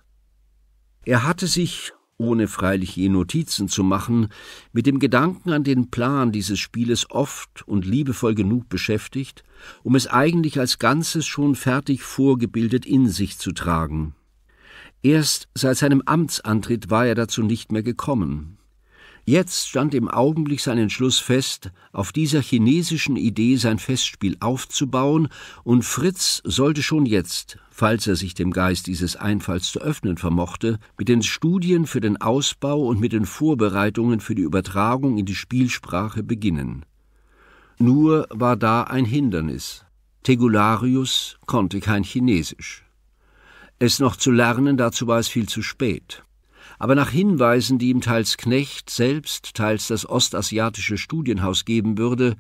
Er hatte sich ohne freilich je Notizen zu machen, mit dem Gedanken an den Plan dieses Spieles oft und liebevoll genug beschäftigt, um es eigentlich als Ganzes schon fertig vorgebildet in sich zu tragen. Erst seit seinem Amtsantritt war er dazu nicht mehr gekommen. Jetzt stand im Augenblick sein Entschluss fest, auf dieser chinesischen Idee sein Festspiel aufzubauen, und Fritz sollte schon jetzt, falls er sich dem Geist dieses Einfalls zu öffnen vermochte, mit den Studien für den Ausbau und mit den Vorbereitungen für die Übertragung in die Spielsprache beginnen. Nur war da ein Hindernis. Tegularius konnte kein Chinesisch. Es noch zu lernen, dazu war es viel zu spät aber nach Hinweisen, die ihm teils Knecht selbst, teils das ostasiatische Studienhaus geben würde,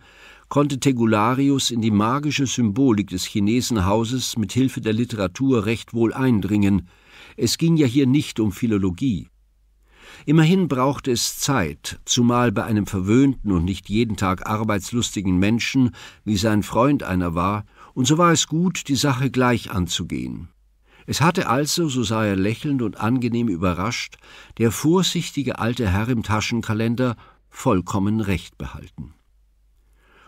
konnte Tegularius in die magische Symbolik des Chinesenhauses mit Hilfe der Literatur recht wohl eindringen. Es ging ja hier nicht um Philologie. Immerhin brauchte es Zeit, zumal bei einem verwöhnten und nicht jeden Tag arbeitslustigen Menschen, wie sein Freund einer war, und so war es gut, die Sache gleich anzugehen. Es hatte also, so sah er lächelnd und angenehm überrascht, der vorsichtige alte Herr im Taschenkalender vollkommen recht behalten.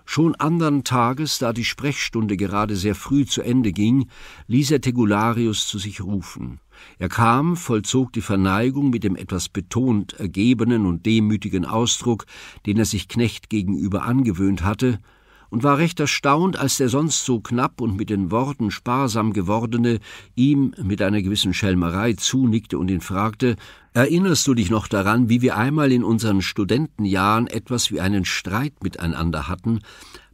Schon andern Tages, da die Sprechstunde gerade sehr früh zu Ende ging, ließ er Tegularius zu sich rufen. Er kam, vollzog die Verneigung mit dem etwas betont ergebenen und demütigen Ausdruck, den er sich Knecht gegenüber angewöhnt hatte, und war recht erstaunt, als der sonst so knapp und mit den Worten sparsam gewordene ihm mit einer gewissen Schelmerei zunickte und ihn fragte Erinnerst du dich noch daran, wie wir einmal in unseren Studentenjahren etwas wie einen Streit miteinander hatten,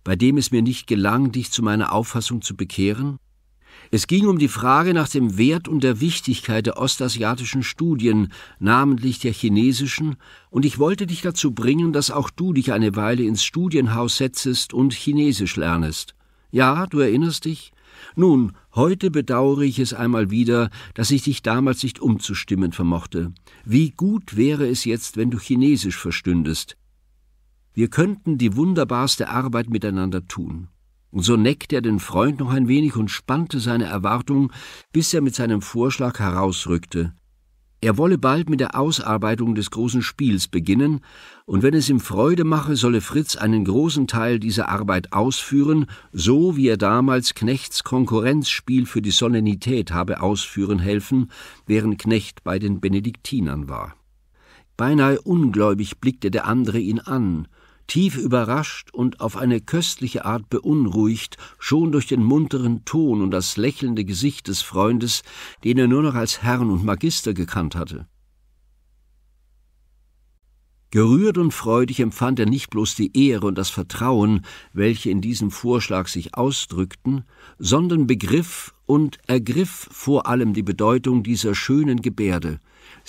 bei dem es mir nicht gelang, dich zu meiner Auffassung zu bekehren? Es ging um die Frage nach dem Wert und der Wichtigkeit der ostasiatischen Studien, namentlich der chinesischen, und ich wollte dich dazu bringen, dass auch du dich eine Weile ins Studienhaus setzest und Chinesisch lernest. Ja, du erinnerst dich? Nun, heute bedauere ich es einmal wieder, dass ich dich damals nicht umzustimmen vermochte. Wie gut wäre es jetzt, wenn du Chinesisch verstündest. Wir könnten die wunderbarste Arbeit miteinander tun. Und So neckte er den Freund noch ein wenig und spannte seine Erwartung, bis er mit seinem Vorschlag herausrückte. Er wolle bald mit der Ausarbeitung des großen Spiels beginnen, und wenn es ihm Freude mache, solle Fritz einen großen Teil dieser Arbeit ausführen, so wie er damals Knechts Konkurrenzspiel für die Solennität habe ausführen helfen, während Knecht bei den Benediktinern war. Beinahe ungläubig blickte der andere ihn an, tief überrascht und auf eine köstliche Art beunruhigt, schon durch den munteren Ton und das lächelnde Gesicht des Freundes, den er nur noch als Herrn und Magister gekannt hatte. Gerührt und freudig empfand er nicht bloß die Ehre und das Vertrauen, welche in diesem Vorschlag sich ausdrückten, sondern begriff und ergriff vor allem die Bedeutung dieser schönen Gebärde,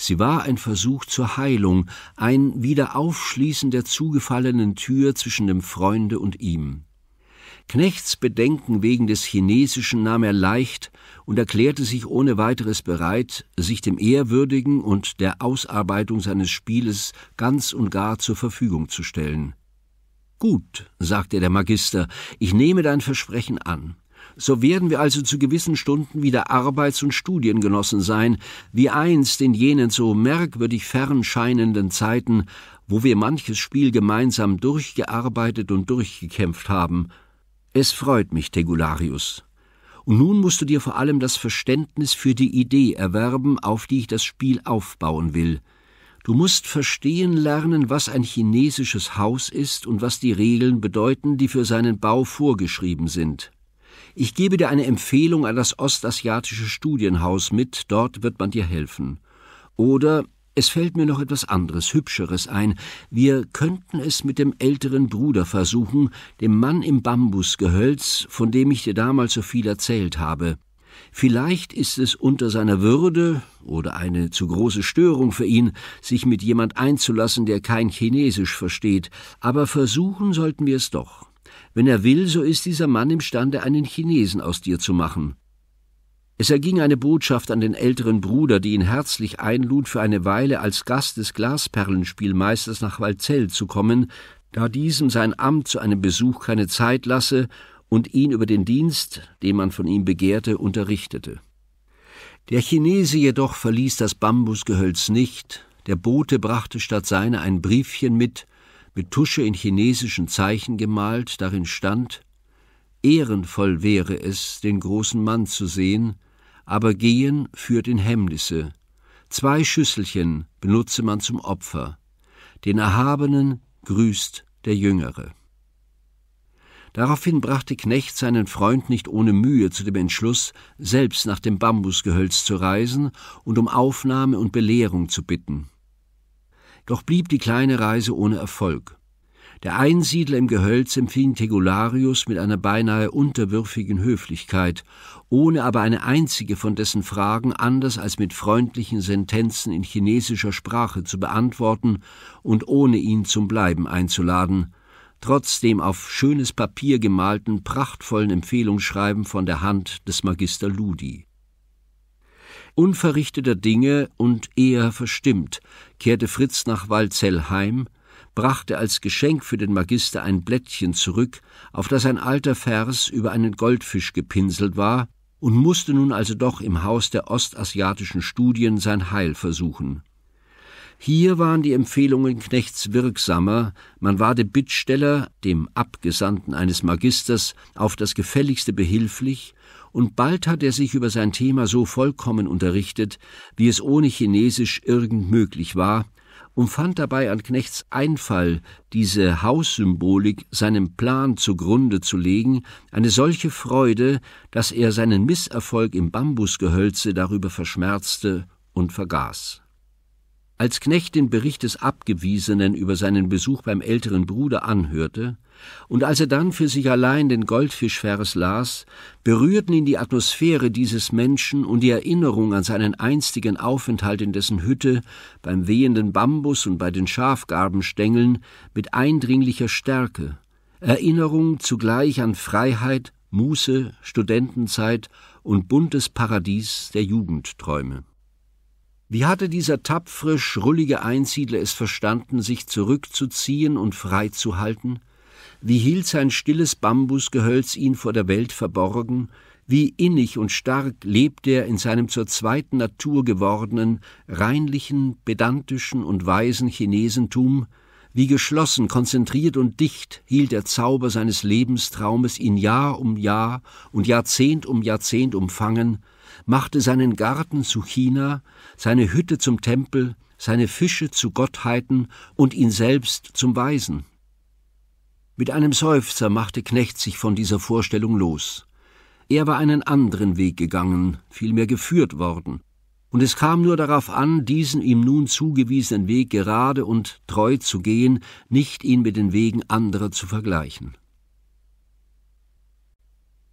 Sie war ein Versuch zur Heilung, ein Wiederaufschließen der zugefallenen Tür zwischen dem Freunde und ihm. Knechts Bedenken wegen des Chinesischen nahm er leicht und erklärte sich ohne weiteres bereit, sich dem Ehrwürdigen und der Ausarbeitung seines Spieles ganz und gar zur Verfügung zu stellen. Gut, sagte der Magister, ich nehme dein Versprechen an. So werden wir also zu gewissen Stunden wieder Arbeits- und Studiengenossen sein, wie einst in jenen so merkwürdig fern scheinenden Zeiten, wo wir manches Spiel gemeinsam durchgearbeitet und durchgekämpft haben. Es freut mich, Tegularius. Und nun musst du dir vor allem das Verständnis für die Idee erwerben, auf die ich das Spiel aufbauen will. Du musst verstehen lernen, was ein chinesisches Haus ist und was die Regeln bedeuten, die für seinen Bau vorgeschrieben sind. Ich gebe dir eine Empfehlung an das Ostasiatische Studienhaus mit, dort wird man dir helfen. Oder es fällt mir noch etwas anderes, hübscheres ein. Wir könnten es mit dem älteren Bruder versuchen, dem Mann im Bambusgehölz, von dem ich dir damals so viel erzählt habe. Vielleicht ist es unter seiner Würde oder eine zu große Störung für ihn, sich mit jemand einzulassen, der kein Chinesisch versteht, aber versuchen sollten wir es doch. Wenn er will, so ist dieser Mann imstande, einen Chinesen aus dir zu machen. Es erging eine Botschaft an den älteren Bruder, die ihn herzlich einlud, für eine Weile als Gast des Glasperlenspielmeisters nach Walzell zu kommen, da diesem sein Amt zu einem Besuch keine Zeit lasse und ihn über den Dienst, den man von ihm begehrte, unterrichtete. Der Chinese jedoch verließ das Bambusgehölz nicht, der Bote brachte statt seiner ein Briefchen mit, mit Tusche in chinesischen Zeichen gemalt, darin stand Ehrenvoll wäre es, den großen Mann zu sehen, aber Gehen führt in Hemmnisse. Zwei Schüsselchen benutze man zum Opfer. Den Erhabenen grüßt der Jüngere. Daraufhin brachte Knecht seinen Freund nicht ohne Mühe zu dem Entschluss, selbst nach dem Bambusgehölz zu reisen und um Aufnahme und Belehrung zu bitten. Doch blieb die kleine Reise ohne Erfolg. Der Einsiedler im Gehölz empfing Tegularius mit einer beinahe unterwürfigen Höflichkeit, ohne aber eine einzige von dessen Fragen anders als mit freundlichen Sentenzen in chinesischer Sprache zu beantworten und ohne ihn zum Bleiben einzuladen, trotz dem auf schönes Papier gemalten prachtvollen Empfehlungsschreiben von der Hand des Magister Ludi. Unverrichteter Dinge und eher verstimmt kehrte Fritz nach Walzell heim, brachte als Geschenk für den Magister ein Blättchen zurück, auf das ein alter Vers über einen Goldfisch gepinselt war, und musste nun also doch im Haus der ostasiatischen Studien sein Heil versuchen. Hier waren die Empfehlungen Knechts wirksamer, man war dem Bittsteller, dem Abgesandten eines Magisters, auf das gefälligste behilflich und bald hat er sich über sein Thema so vollkommen unterrichtet, wie es ohne Chinesisch irgend möglich war, und fand dabei an Knechts Einfall, diese Haussymbolik seinem Plan zugrunde zu legen, eine solche Freude, dass er seinen Misserfolg im Bambusgehölze darüber verschmerzte und vergaß. Als Knecht den Bericht des Abgewiesenen über seinen Besuch beim älteren Bruder anhörte, und als er dann für sich allein den Goldfischvers las, berührten ihn die Atmosphäre dieses Menschen und die Erinnerung an seinen einstigen Aufenthalt in dessen Hütte, beim wehenden Bambus und bei den Schafgarbenstängeln, mit eindringlicher Stärke, Erinnerung zugleich an Freiheit, Muße, Studentenzeit und buntes Paradies der Jugendträume. Wie hatte dieser tapfere, schrullige Einsiedler es verstanden, sich zurückzuziehen und frei zu halten? wie hielt sein stilles Bambusgehölz ihn vor der Welt verborgen, wie innig und stark lebt er in seinem zur zweiten Natur gewordenen, reinlichen, pedantischen und weisen Chinesentum, wie geschlossen, konzentriert und dicht hielt der Zauber seines Lebenstraumes ihn Jahr um Jahr und Jahrzehnt um Jahrzehnt umfangen, machte seinen Garten zu China, seine Hütte zum Tempel, seine Fische zu Gottheiten und ihn selbst zum Weisen. Mit einem Seufzer machte Knecht sich von dieser Vorstellung los. Er war einen anderen Weg gegangen, vielmehr geführt worden, und es kam nur darauf an, diesen ihm nun zugewiesenen Weg gerade und treu zu gehen, nicht ihn mit den Wegen anderer zu vergleichen.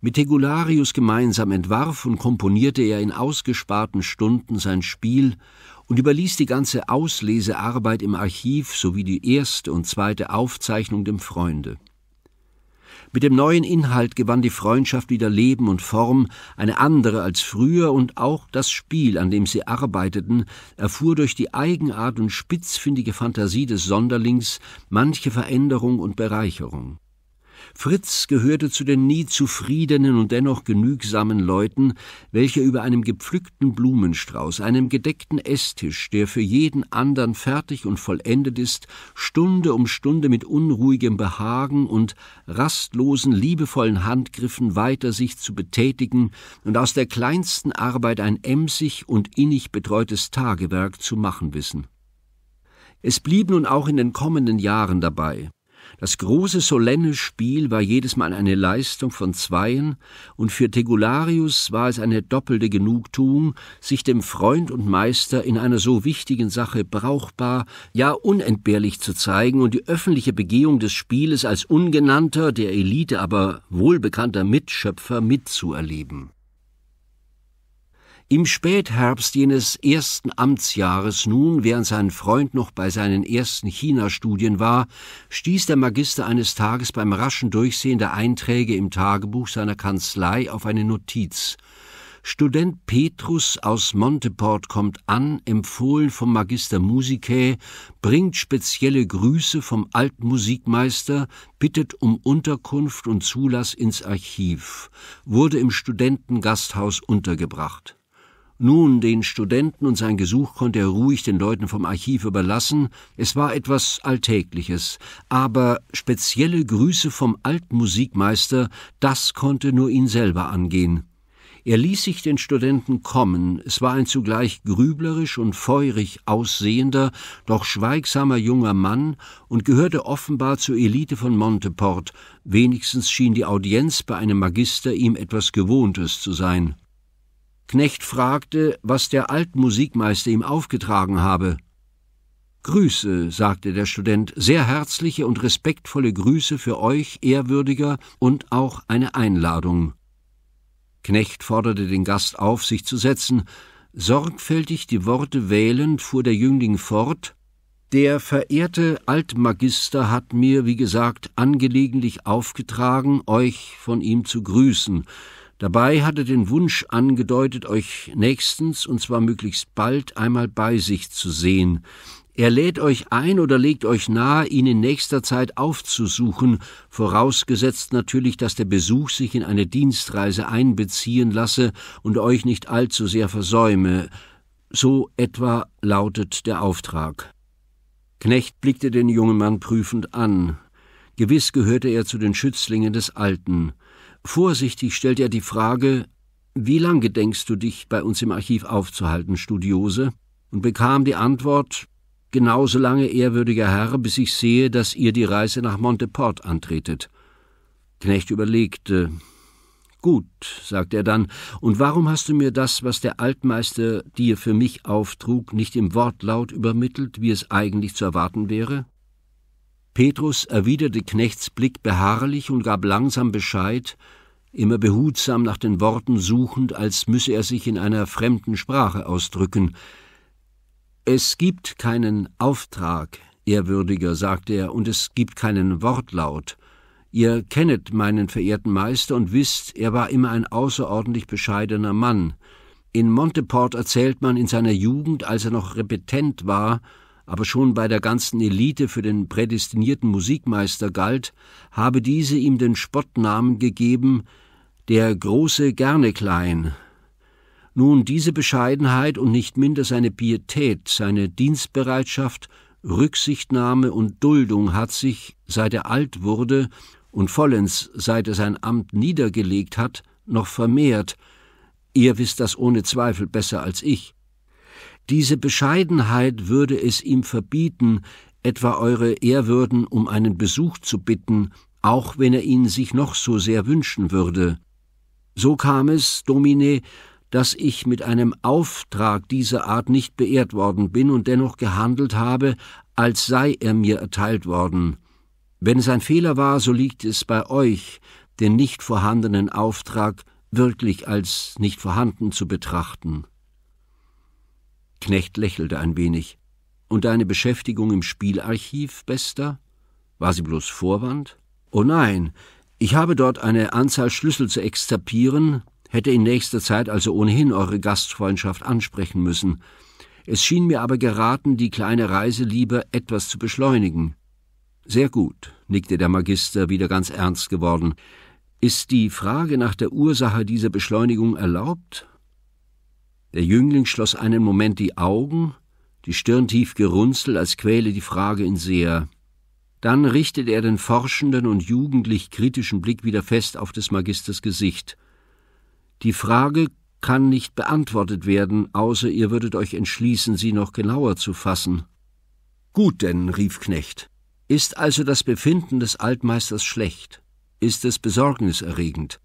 Mit Tegularius gemeinsam entwarf und komponierte er in ausgesparten Stunden sein Spiel und überließ die ganze Auslesearbeit im Archiv sowie die erste und zweite Aufzeichnung dem Freunde. Mit dem neuen Inhalt gewann die Freundschaft wieder Leben und Form, eine andere als früher, und auch das Spiel, an dem sie arbeiteten, erfuhr durch die Eigenart und spitzfindige Fantasie des Sonderlings manche Veränderung und Bereicherung. Fritz gehörte zu den nie zufriedenen und dennoch genügsamen Leuten, welche über einem gepflückten Blumenstrauß, einem gedeckten Esstisch, der für jeden anderen fertig und vollendet ist, Stunde um Stunde mit unruhigem Behagen und rastlosen, liebevollen Handgriffen weiter sich zu betätigen und aus der kleinsten Arbeit ein emsig und innig betreutes Tagewerk zu machen wissen. Es blieb nun auch in den kommenden Jahren dabei, das große solenne Spiel war jedes Mal eine Leistung von Zweien, und für Tegularius war es eine doppelte Genugtuung, sich dem Freund und Meister in einer so wichtigen Sache brauchbar, ja unentbehrlich zu zeigen und die öffentliche Begehung des Spieles als ungenannter, der Elite aber wohlbekannter Mitschöpfer mitzuerleben. Im Spätherbst jenes ersten Amtsjahres nun, während sein Freund noch bei seinen ersten China-Studien war, stieß der Magister eines Tages beim raschen Durchsehen der Einträge im Tagebuch seiner Kanzlei auf eine Notiz. Student Petrus aus Monteport kommt an, empfohlen vom Magister Musicae, bringt spezielle Grüße vom Altmusikmeister, bittet um Unterkunft und Zulass ins Archiv, wurde im Studentengasthaus untergebracht. Nun den Studenten und sein Gesuch konnte er ruhig den Leuten vom Archiv überlassen, es war etwas Alltägliches, aber spezielle Grüße vom Altmusikmeister, das konnte nur ihn selber angehen. Er ließ sich den Studenten kommen, es war ein zugleich grüblerisch und feurig aussehender, doch schweigsamer junger Mann und gehörte offenbar zur Elite von Monteport, wenigstens schien die Audienz bei einem Magister ihm etwas Gewohntes zu sein. Knecht fragte, was der Altmusikmeister ihm aufgetragen habe. Grüße, sagte der Student, sehr herzliche und respektvolle Grüße für euch, Ehrwürdiger, und auch eine Einladung. Knecht forderte den Gast auf, sich zu setzen. Sorgfältig die Worte wählend fuhr der Jüngling fort, der verehrte Altmagister hat mir, wie gesagt, angelegentlich aufgetragen, euch von ihm zu grüßen. Dabei hat er den Wunsch angedeutet, euch nächstens, und zwar möglichst bald, einmal bei sich zu sehen. Er lädt euch ein oder legt euch nahe, ihn in nächster Zeit aufzusuchen, vorausgesetzt natürlich, dass der Besuch sich in eine Dienstreise einbeziehen lasse und euch nicht allzu sehr versäume. So etwa lautet der Auftrag. Knecht blickte den jungen Mann prüfend an. Gewiss gehörte er zu den Schützlingen des Alten. Vorsichtig stellt er die Frage, wie lange gedenkst du dich bei uns im Archiv aufzuhalten, Studiose? und bekam die Antwort, genauso lange, ehrwürdiger Herr, bis ich sehe, dass ihr die Reise nach Monteport antretet. Knecht überlegte. Gut, sagte er dann, und warum hast du mir das, was der Altmeister dir für mich auftrug, nicht im Wortlaut übermittelt, wie es eigentlich zu erwarten wäre? Petrus erwiderte Knechts Blick beharrlich und gab langsam Bescheid, immer behutsam nach den Worten suchend, als müsse er sich in einer fremden Sprache ausdrücken. Es gibt keinen Auftrag, Ehrwürdiger, sagte er, und es gibt keinen Wortlaut. Ihr kennet meinen verehrten Meister und wisst, er war immer ein außerordentlich bescheidener Mann. In Monteport erzählt man in seiner Jugend, als er noch Repetent war, aber schon bei der ganzen Elite für den prädestinierten Musikmeister galt, habe diese ihm den Spottnamen gegeben, der große Gerneklein. Nun, diese Bescheidenheit und nicht minder seine Pietät, seine Dienstbereitschaft, Rücksichtnahme und Duldung hat sich, seit er alt wurde und vollends, seit er sein Amt niedergelegt hat, noch vermehrt. Ihr wisst das ohne Zweifel besser als ich. Diese Bescheidenheit würde es ihm verbieten, etwa eure Ehrwürden um einen Besuch zu bitten, auch wenn er ihn sich noch so sehr wünschen würde. So kam es, Domine, dass ich mit einem Auftrag dieser Art nicht beehrt worden bin und dennoch gehandelt habe, als sei er mir erteilt worden. Wenn es ein Fehler war, so liegt es bei euch, den nicht vorhandenen Auftrag wirklich als nicht vorhanden zu betrachten. Knecht lächelte ein wenig. Und deine Beschäftigung im Spielarchiv, Bester? War sie bloß Vorwand? Oh nein, ich habe dort eine Anzahl Schlüssel zu extapieren, hätte in nächster Zeit also ohnehin eure Gastfreundschaft ansprechen müssen. Es schien mir aber geraten, die kleine Reise lieber etwas zu beschleunigen. Sehr gut, nickte der Magister, wieder ganz ernst geworden. Ist die Frage nach der Ursache dieser Beschleunigung erlaubt? Der Jüngling schloss einen Moment die Augen, die Stirn tief gerunzelt, als quäle die Frage ihn sehr. Dann richtete er den forschenden und jugendlich kritischen Blick wieder fest auf des Magisters Gesicht. Die Frage kann nicht beantwortet werden, außer ihr würdet euch entschließen, sie noch genauer zu fassen. Gut denn, rief Knecht. Ist also das Befinden des Altmeisters schlecht? Ist es besorgniserregend?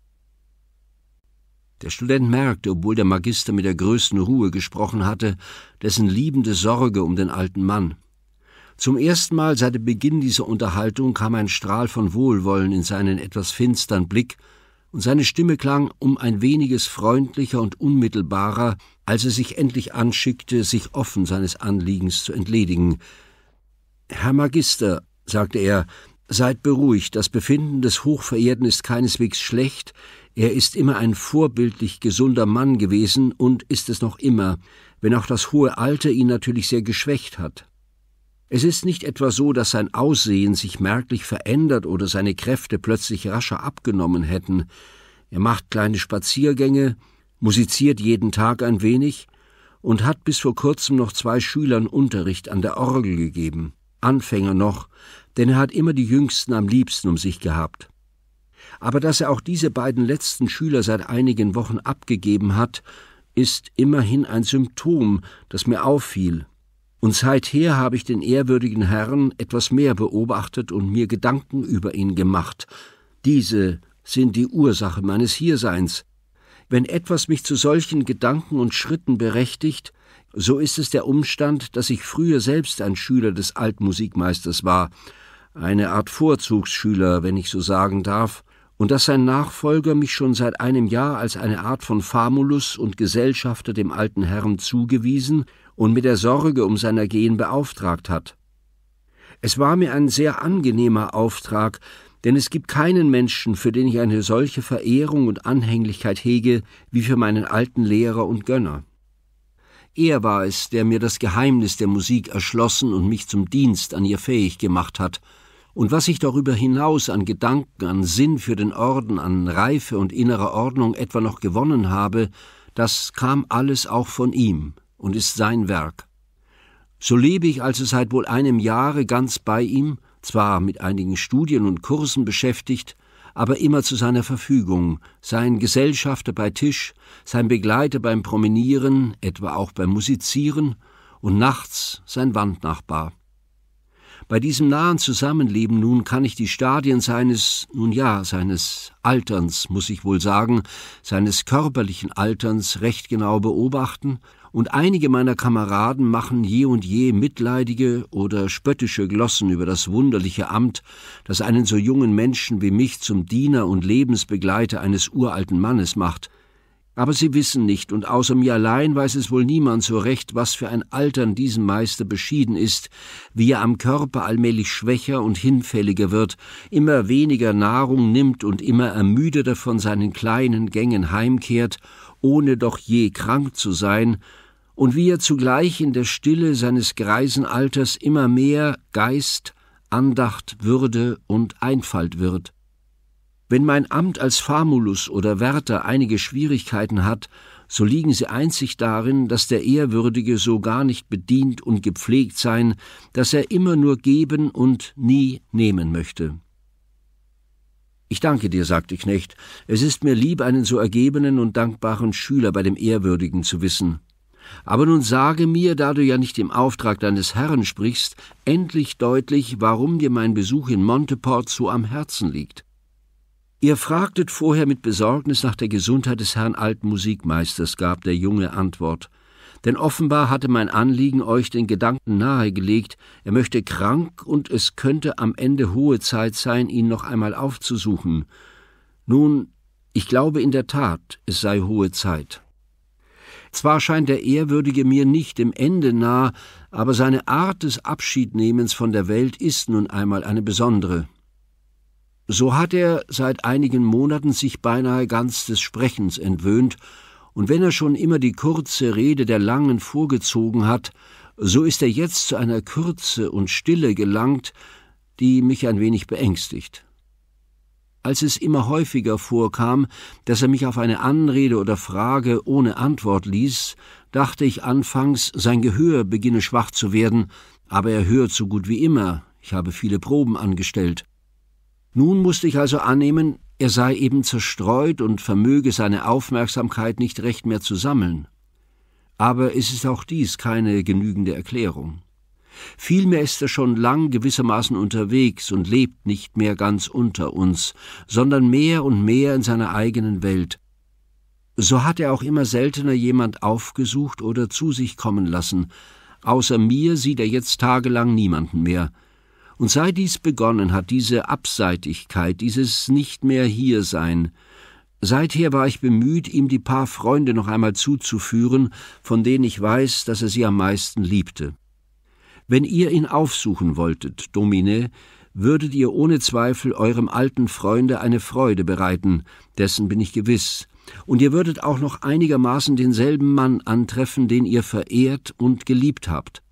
Der Student merkte, obwohl der Magister mit der größten Ruhe gesprochen hatte, dessen liebende Sorge um den alten Mann. Zum ersten Mal seit dem Beginn dieser Unterhaltung kam ein Strahl von Wohlwollen in seinen etwas finstern Blick, und seine Stimme klang um ein weniges freundlicher und unmittelbarer, als er sich endlich anschickte, sich offen seines Anliegens zu entledigen. Herr Magister, sagte er, seid beruhigt, das Befinden des Hochverehrten ist keineswegs schlecht, er ist immer ein vorbildlich gesunder Mann gewesen und ist es noch immer, wenn auch das hohe Alter ihn natürlich sehr geschwächt hat. Es ist nicht etwa so, dass sein Aussehen sich merklich verändert oder seine Kräfte plötzlich rascher abgenommen hätten. Er macht kleine Spaziergänge, musiziert jeden Tag ein wenig und hat bis vor kurzem noch zwei Schülern Unterricht an der Orgel gegeben. Anfänger noch, denn er hat immer die Jüngsten am liebsten um sich gehabt aber dass er auch diese beiden letzten Schüler seit einigen Wochen abgegeben hat, ist immerhin ein Symptom, das mir auffiel. Und seither habe ich den ehrwürdigen Herrn etwas mehr beobachtet und mir Gedanken über ihn gemacht. Diese sind die Ursache meines Hierseins. Wenn etwas mich zu solchen Gedanken und Schritten berechtigt, so ist es der Umstand, dass ich früher selbst ein Schüler des Altmusikmeisters war, eine Art Vorzugsschüler, wenn ich so sagen darf, und dass sein Nachfolger mich schon seit einem Jahr als eine Art von Famulus und Gesellschafter dem alten Herrn zugewiesen und mit der Sorge um sein Ergehen beauftragt hat. Es war mir ein sehr angenehmer Auftrag, denn es gibt keinen Menschen, für den ich eine solche Verehrung und Anhänglichkeit hege, wie für meinen alten Lehrer und Gönner. Er war es, der mir das Geheimnis der Musik erschlossen und mich zum Dienst an ihr fähig gemacht hat, und was sich darüber hinaus an Gedanken, an Sinn für den Orden, an Reife und innerer Ordnung etwa noch gewonnen habe, das kam alles auch von ihm und ist sein Werk. So lebe ich also seit wohl einem Jahre ganz bei ihm, zwar mit einigen Studien und Kursen beschäftigt, aber immer zu seiner Verfügung, sein Gesellschafter bei Tisch, sein Begleiter beim Promenieren, etwa auch beim Musizieren, und nachts sein Wandnachbar. Bei diesem nahen Zusammenleben nun kann ich die Stadien seines, nun ja, seines Alterns, muss ich wohl sagen, seines körperlichen Alterns recht genau beobachten, und einige meiner Kameraden machen je und je mitleidige oder spöttische Glossen über das wunderliche Amt, das einen so jungen Menschen wie mich zum Diener und Lebensbegleiter eines uralten Mannes macht, aber sie wissen nicht, und außer mir allein weiß es wohl niemand so recht, was für ein Altern diesem Meister beschieden ist, wie er am Körper allmählich schwächer und hinfälliger wird, immer weniger Nahrung nimmt und immer ermüdeter von seinen kleinen Gängen heimkehrt, ohne doch je krank zu sein, und wie er zugleich in der Stille seines greisen Alters immer mehr Geist, Andacht, Würde und Einfalt wird, wenn mein Amt als Famulus oder Wärter einige Schwierigkeiten hat, so liegen sie einzig darin, dass der Ehrwürdige so gar nicht bedient und gepflegt sein, dass er immer nur geben und nie nehmen möchte. Ich danke dir, sagte Knecht, es ist mir lieb, einen so ergebenen und dankbaren Schüler bei dem Ehrwürdigen zu wissen. Aber nun sage mir, da du ja nicht im Auftrag deines Herrn sprichst, endlich deutlich, warum dir mein Besuch in Monteport so am Herzen liegt. Ihr fragtet vorher mit Besorgnis nach der Gesundheit des Herrn alten Musikmeisters, gab der Junge Antwort. Denn offenbar hatte mein Anliegen euch den Gedanken nahegelegt, er möchte krank und es könnte am Ende hohe Zeit sein, ihn noch einmal aufzusuchen. Nun, ich glaube in der Tat, es sei hohe Zeit. Zwar scheint der Ehrwürdige mir nicht dem Ende nah, aber seine Art des Abschiednehmens von der Welt ist nun einmal eine besondere. So hat er seit einigen Monaten sich beinahe ganz des Sprechens entwöhnt, und wenn er schon immer die kurze Rede der langen vorgezogen hat, so ist er jetzt zu einer Kürze und Stille gelangt, die mich ein wenig beängstigt. Als es immer häufiger vorkam, dass er mich auf eine Anrede oder Frage ohne Antwort ließ, dachte ich anfangs, sein Gehör beginne schwach zu werden, aber er hört so gut wie immer, ich habe viele Proben angestellt. Nun musste ich also annehmen, er sei eben zerstreut und vermöge seine Aufmerksamkeit nicht recht mehr zu sammeln. Aber es ist auch dies keine genügende Erklärung. Vielmehr ist er schon lang gewissermaßen unterwegs und lebt nicht mehr ganz unter uns, sondern mehr und mehr in seiner eigenen Welt. So hat er auch immer seltener jemand aufgesucht oder zu sich kommen lassen. Außer mir sieht er jetzt tagelang niemanden mehr. Und sei dies begonnen hat, diese Abseitigkeit, dieses Nicht mehr hier sein. Seither war ich bemüht, ihm die paar Freunde noch einmal zuzuführen, von denen ich weiß, dass er sie am meisten liebte. Wenn ihr ihn aufsuchen wolltet, Domine, würdet ihr ohne Zweifel eurem alten Freunde eine Freude bereiten, dessen bin ich gewiss, und ihr würdet auch noch einigermaßen denselben Mann antreffen, den ihr verehrt und geliebt habt,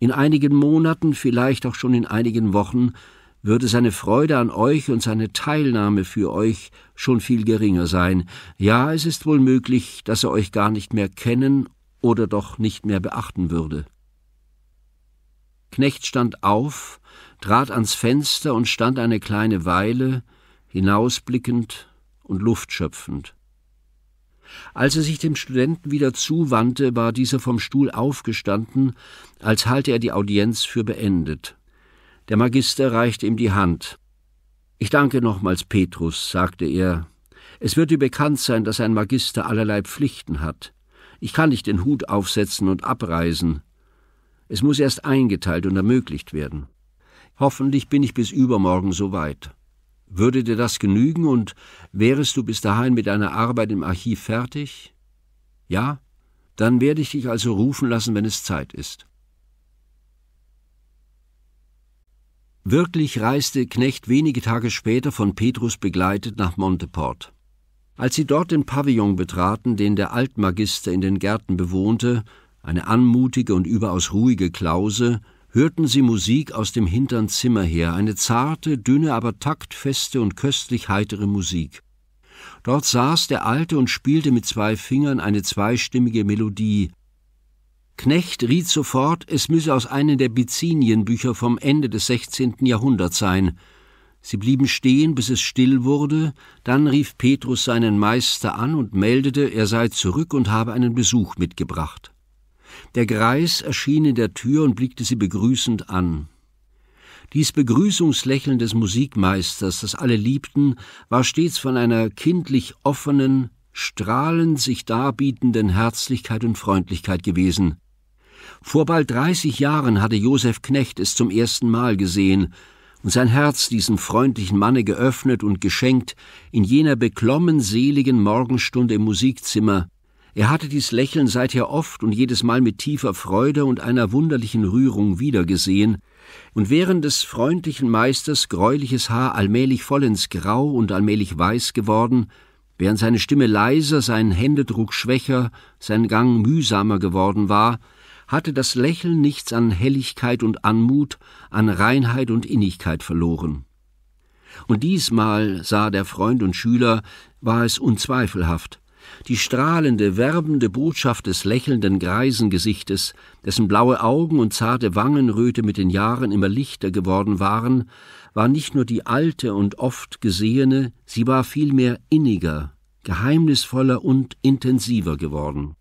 in einigen Monaten, vielleicht auch schon in einigen Wochen, würde seine Freude an euch und seine Teilnahme für euch schon viel geringer sein. Ja, es ist wohl möglich, dass er euch gar nicht mehr kennen oder doch nicht mehr beachten würde. Knecht stand auf, trat ans Fenster und stand eine kleine Weile, hinausblickend und luftschöpfend. Als er sich dem Studenten wieder zuwandte, war dieser vom Stuhl aufgestanden als halte er die Audienz für beendet. Der Magister reichte ihm die Hand. Ich danke nochmals Petrus, sagte er. Es wird dir bekannt sein, dass ein Magister allerlei Pflichten hat. Ich kann nicht den Hut aufsetzen und abreisen. Es muss erst eingeteilt und ermöglicht werden. Hoffentlich bin ich bis übermorgen so weit. Würde dir das genügen und wärest du bis dahin mit deiner Arbeit im Archiv fertig? Ja? Dann werde ich dich also rufen lassen, wenn es Zeit ist. Wirklich reiste Knecht wenige Tage später von Petrus begleitet nach Monteport. Als sie dort den Pavillon betraten, den der Altmagister in den Gärten bewohnte, eine anmutige und überaus ruhige Klause, hörten sie Musik aus dem hintern Zimmer her, eine zarte, dünne, aber taktfeste und köstlich heitere Musik. Dort saß der Alte und spielte mit zwei Fingern eine zweistimmige Melodie, Knecht riet sofort, es müsse aus einem der Bizinienbücher vom Ende des 16. Jahrhunderts sein. Sie blieben stehen, bis es still wurde, dann rief Petrus seinen Meister an und meldete, er sei zurück und habe einen Besuch mitgebracht. Der Greis erschien in der Tür und blickte sie begrüßend an. Dies Begrüßungslächeln des Musikmeisters, das alle liebten, war stets von einer kindlich offenen, strahlend sich darbietenden Herzlichkeit und Freundlichkeit gewesen. Vor bald 30 Jahren hatte Josef Knecht es zum ersten Mal gesehen und sein Herz diesem freundlichen Manne geöffnet und geschenkt in jener beklommen seligen Morgenstunde im Musikzimmer. Er hatte dies Lächeln seither oft und jedes Mal mit tiefer Freude und einer wunderlichen Rührung wiedergesehen, und während des freundlichen Meisters gräuliches Haar allmählich vollends grau und allmählich weiß geworden, während seine Stimme leiser, sein Händedruck schwächer, sein Gang mühsamer geworden war, hatte das Lächeln nichts an Helligkeit und Anmut, an Reinheit und Innigkeit verloren. Und diesmal sah der Freund und Schüler, war es unzweifelhaft, die strahlende, werbende Botschaft des lächelnden Greisengesichtes, dessen blaue Augen und zarte Wangenröte mit den Jahren immer lichter geworden waren, war nicht nur die alte und oft gesehene, sie war vielmehr inniger, geheimnisvoller und intensiver geworden.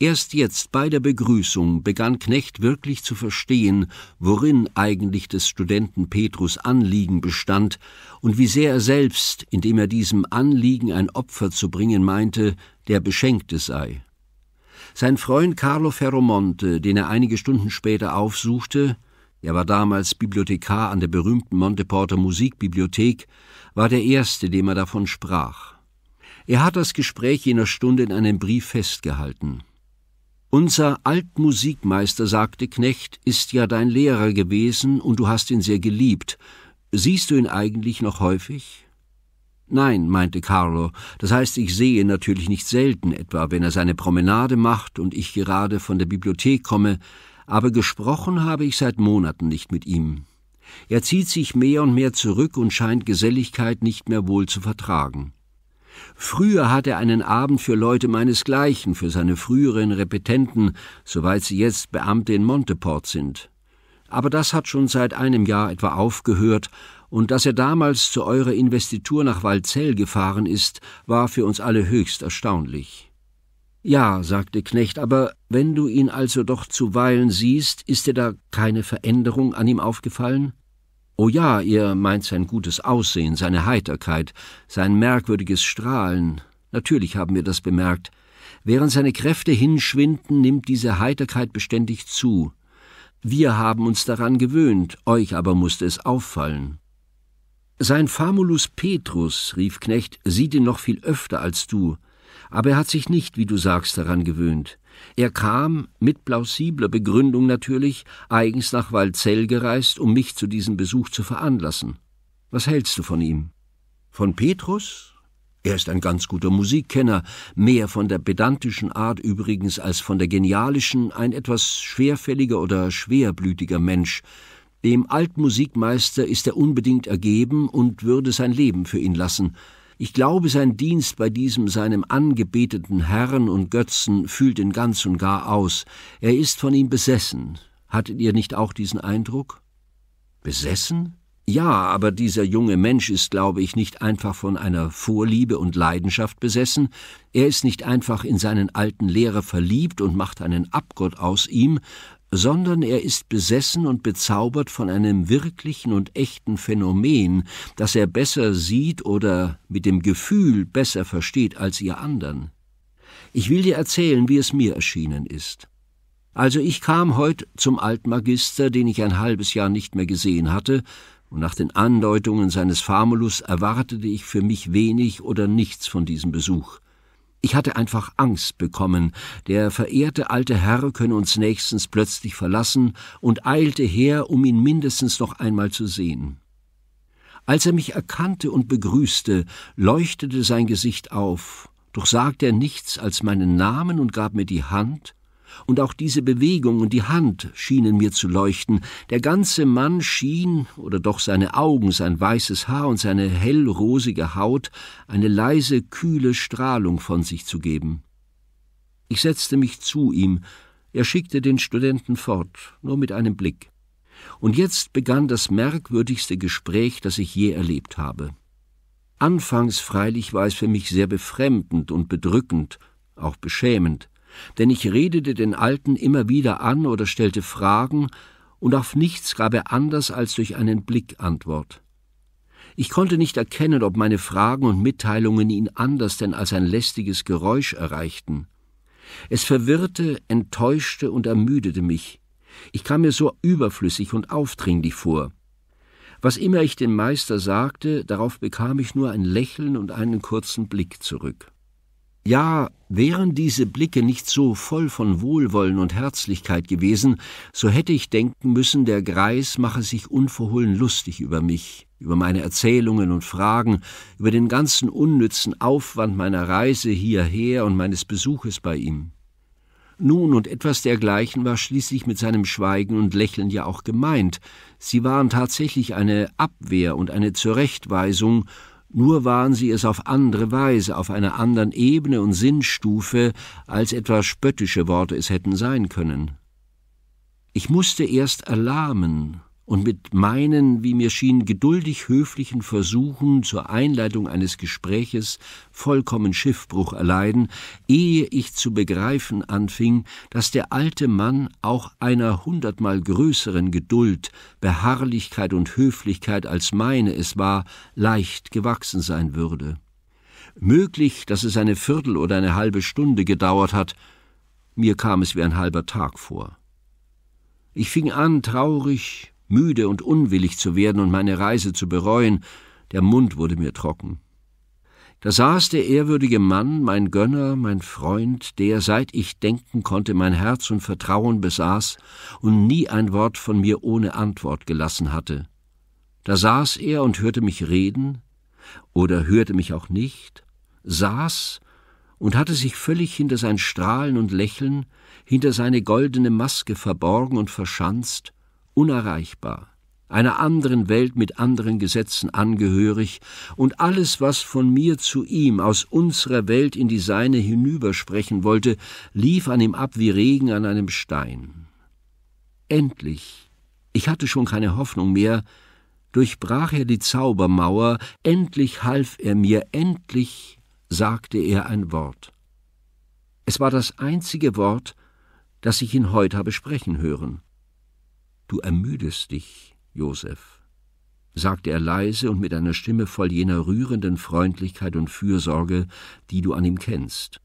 Erst jetzt bei der Begrüßung begann Knecht wirklich zu verstehen, worin eigentlich des Studenten Petrus Anliegen bestand und wie sehr er selbst, indem er diesem Anliegen ein Opfer zu bringen meinte, der Beschenkte sei. Sein Freund Carlo Ferromonte, den er einige Stunden später aufsuchte, er war damals Bibliothekar an der berühmten Monteporter Musikbibliothek, war der Erste, dem er davon sprach. Er hat das Gespräch jener Stunde in einem Brief festgehalten. Unser Altmusikmeister, sagte Knecht, ist ja dein Lehrer gewesen und du hast ihn sehr geliebt. Siehst du ihn eigentlich noch häufig? Nein, meinte Carlo, das heißt, ich sehe ihn natürlich nicht selten, etwa wenn er seine Promenade macht und ich gerade von der Bibliothek komme, aber gesprochen habe ich seit Monaten nicht mit ihm. Er zieht sich mehr und mehr zurück und scheint Geselligkeit nicht mehr wohl zu vertragen. Früher hat er einen Abend für Leute meinesgleichen, für seine früheren Repetenten, soweit sie jetzt Beamte in Monteport sind. Aber das hat schon seit einem Jahr etwa aufgehört, und dass er damals zu eurer Investitur nach Walzell gefahren ist, war für uns alle höchst erstaunlich. Ja, sagte Knecht, aber wenn du ihn also doch zuweilen siehst, ist dir da keine Veränderung an ihm aufgefallen? Oh ja, ihr meint sein gutes Aussehen, seine Heiterkeit, sein merkwürdiges Strahlen. Natürlich haben wir das bemerkt. Während seine Kräfte hinschwinden, nimmt diese Heiterkeit beständig zu. Wir haben uns daran gewöhnt, euch aber musste es auffallen. Sein Famulus Petrus, rief Knecht, sieht ihn noch viel öfter als du, aber er hat sich nicht, wie du sagst, daran gewöhnt. Er kam, mit plausibler Begründung natürlich, eigens nach Walzell gereist, um mich zu diesem Besuch zu veranlassen. Was hältst du von ihm? Von Petrus? Er ist ein ganz guter Musikkenner, mehr von der pedantischen Art übrigens als von der genialischen, ein etwas schwerfälliger oder schwerblütiger Mensch. Dem Altmusikmeister ist er unbedingt ergeben und würde sein Leben für ihn lassen. Ich glaube, sein Dienst bei diesem seinem angebeteten Herrn und Götzen fühlt ihn ganz und gar aus. Er ist von ihm besessen. Hattet ihr nicht auch diesen Eindruck? Besessen? Ja, aber dieser junge Mensch ist, glaube ich, nicht einfach von einer Vorliebe und Leidenschaft besessen, er ist nicht einfach in seinen alten Lehrer verliebt und macht einen Abgott aus ihm, sondern er ist besessen und bezaubert von einem wirklichen und echten Phänomen, das er besser sieht oder mit dem Gefühl besser versteht als ihr anderen. Ich will dir erzählen, wie es mir erschienen ist. Also ich kam heut zum Altmagister, den ich ein halbes Jahr nicht mehr gesehen hatte, und nach den Andeutungen seines Famulus erwartete ich für mich wenig oder nichts von diesem Besuch. Ich hatte einfach Angst bekommen, der verehrte alte Herr könne uns nächstens plötzlich verlassen und eilte her, um ihn mindestens noch einmal zu sehen. Als er mich erkannte und begrüßte, leuchtete sein Gesicht auf, doch sagte er nichts als meinen Namen und gab mir die Hand, und auch diese Bewegung und die Hand schienen mir zu leuchten, der ganze Mann schien, oder doch seine Augen, sein weißes Haar und seine hellrosige Haut, eine leise, kühle Strahlung von sich zu geben. Ich setzte mich zu ihm, er schickte den Studenten fort, nur mit einem Blick. Und jetzt begann das merkwürdigste Gespräch, das ich je erlebt habe. Anfangs freilich war es für mich sehr befremdend und bedrückend, auch beschämend, denn ich redete den Alten immer wieder an oder stellte Fragen, und auf nichts gab er anders als durch einen Blick Antwort. Ich konnte nicht erkennen, ob meine Fragen und Mitteilungen ihn anders denn als ein lästiges Geräusch erreichten. Es verwirrte, enttäuschte und ermüdete mich. Ich kam mir so überflüssig und aufdringlich vor. Was immer ich dem Meister sagte, darauf bekam ich nur ein Lächeln und einen kurzen Blick zurück. Ja, wären diese Blicke nicht so voll von Wohlwollen und Herzlichkeit gewesen, so hätte ich denken müssen, der Greis mache sich unverhohlen lustig über mich, über meine Erzählungen und Fragen, über den ganzen unnützen Aufwand meiner Reise hierher und meines Besuches bei ihm. Nun und etwas dergleichen war schließlich mit seinem Schweigen und Lächeln ja auch gemeint. Sie waren tatsächlich eine Abwehr und eine Zurechtweisung, nur waren sie es auf andere Weise, auf einer anderen Ebene und Sinnstufe, als etwa spöttische Worte es hätten sein können. Ich musste erst erlahmen, und mit meinen, wie mir schien, geduldig höflichen Versuchen zur Einleitung eines Gespräches vollkommen Schiffbruch erleiden, ehe ich zu begreifen anfing, dass der alte Mann auch einer hundertmal größeren Geduld, Beharrlichkeit und Höflichkeit als meine es war, leicht gewachsen sein würde. Möglich, dass es eine Viertel oder eine halbe Stunde gedauert hat, mir kam es wie ein halber Tag vor. Ich fing an, traurig, müde und unwillig zu werden und meine Reise zu bereuen, der Mund wurde mir trocken. Da saß der ehrwürdige Mann, mein Gönner, mein Freund, der, seit ich denken konnte, mein Herz und Vertrauen besaß und nie ein Wort von mir ohne Antwort gelassen hatte. Da saß er und hörte mich reden, oder hörte mich auch nicht, saß und hatte sich völlig hinter sein Strahlen und Lächeln, hinter seine goldene Maske verborgen und verschanzt, unerreichbar, einer anderen Welt mit anderen Gesetzen angehörig, und alles, was von mir zu ihm aus unserer Welt in die seine hinübersprechen wollte, lief an ihm ab wie Regen an einem Stein. Endlich, ich hatte schon keine Hoffnung mehr, durchbrach er die Zaubermauer, endlich half er mir, endlich sagte er ein Wort. Es war das einzige Wort, das ich ihn heute habe sprechen hören. Du ermüdest dich, Josef, sagte er leise und mit einer Stimme voll jener rührenden Freundlichkeit und Fürsorge, die du an ihm kennst.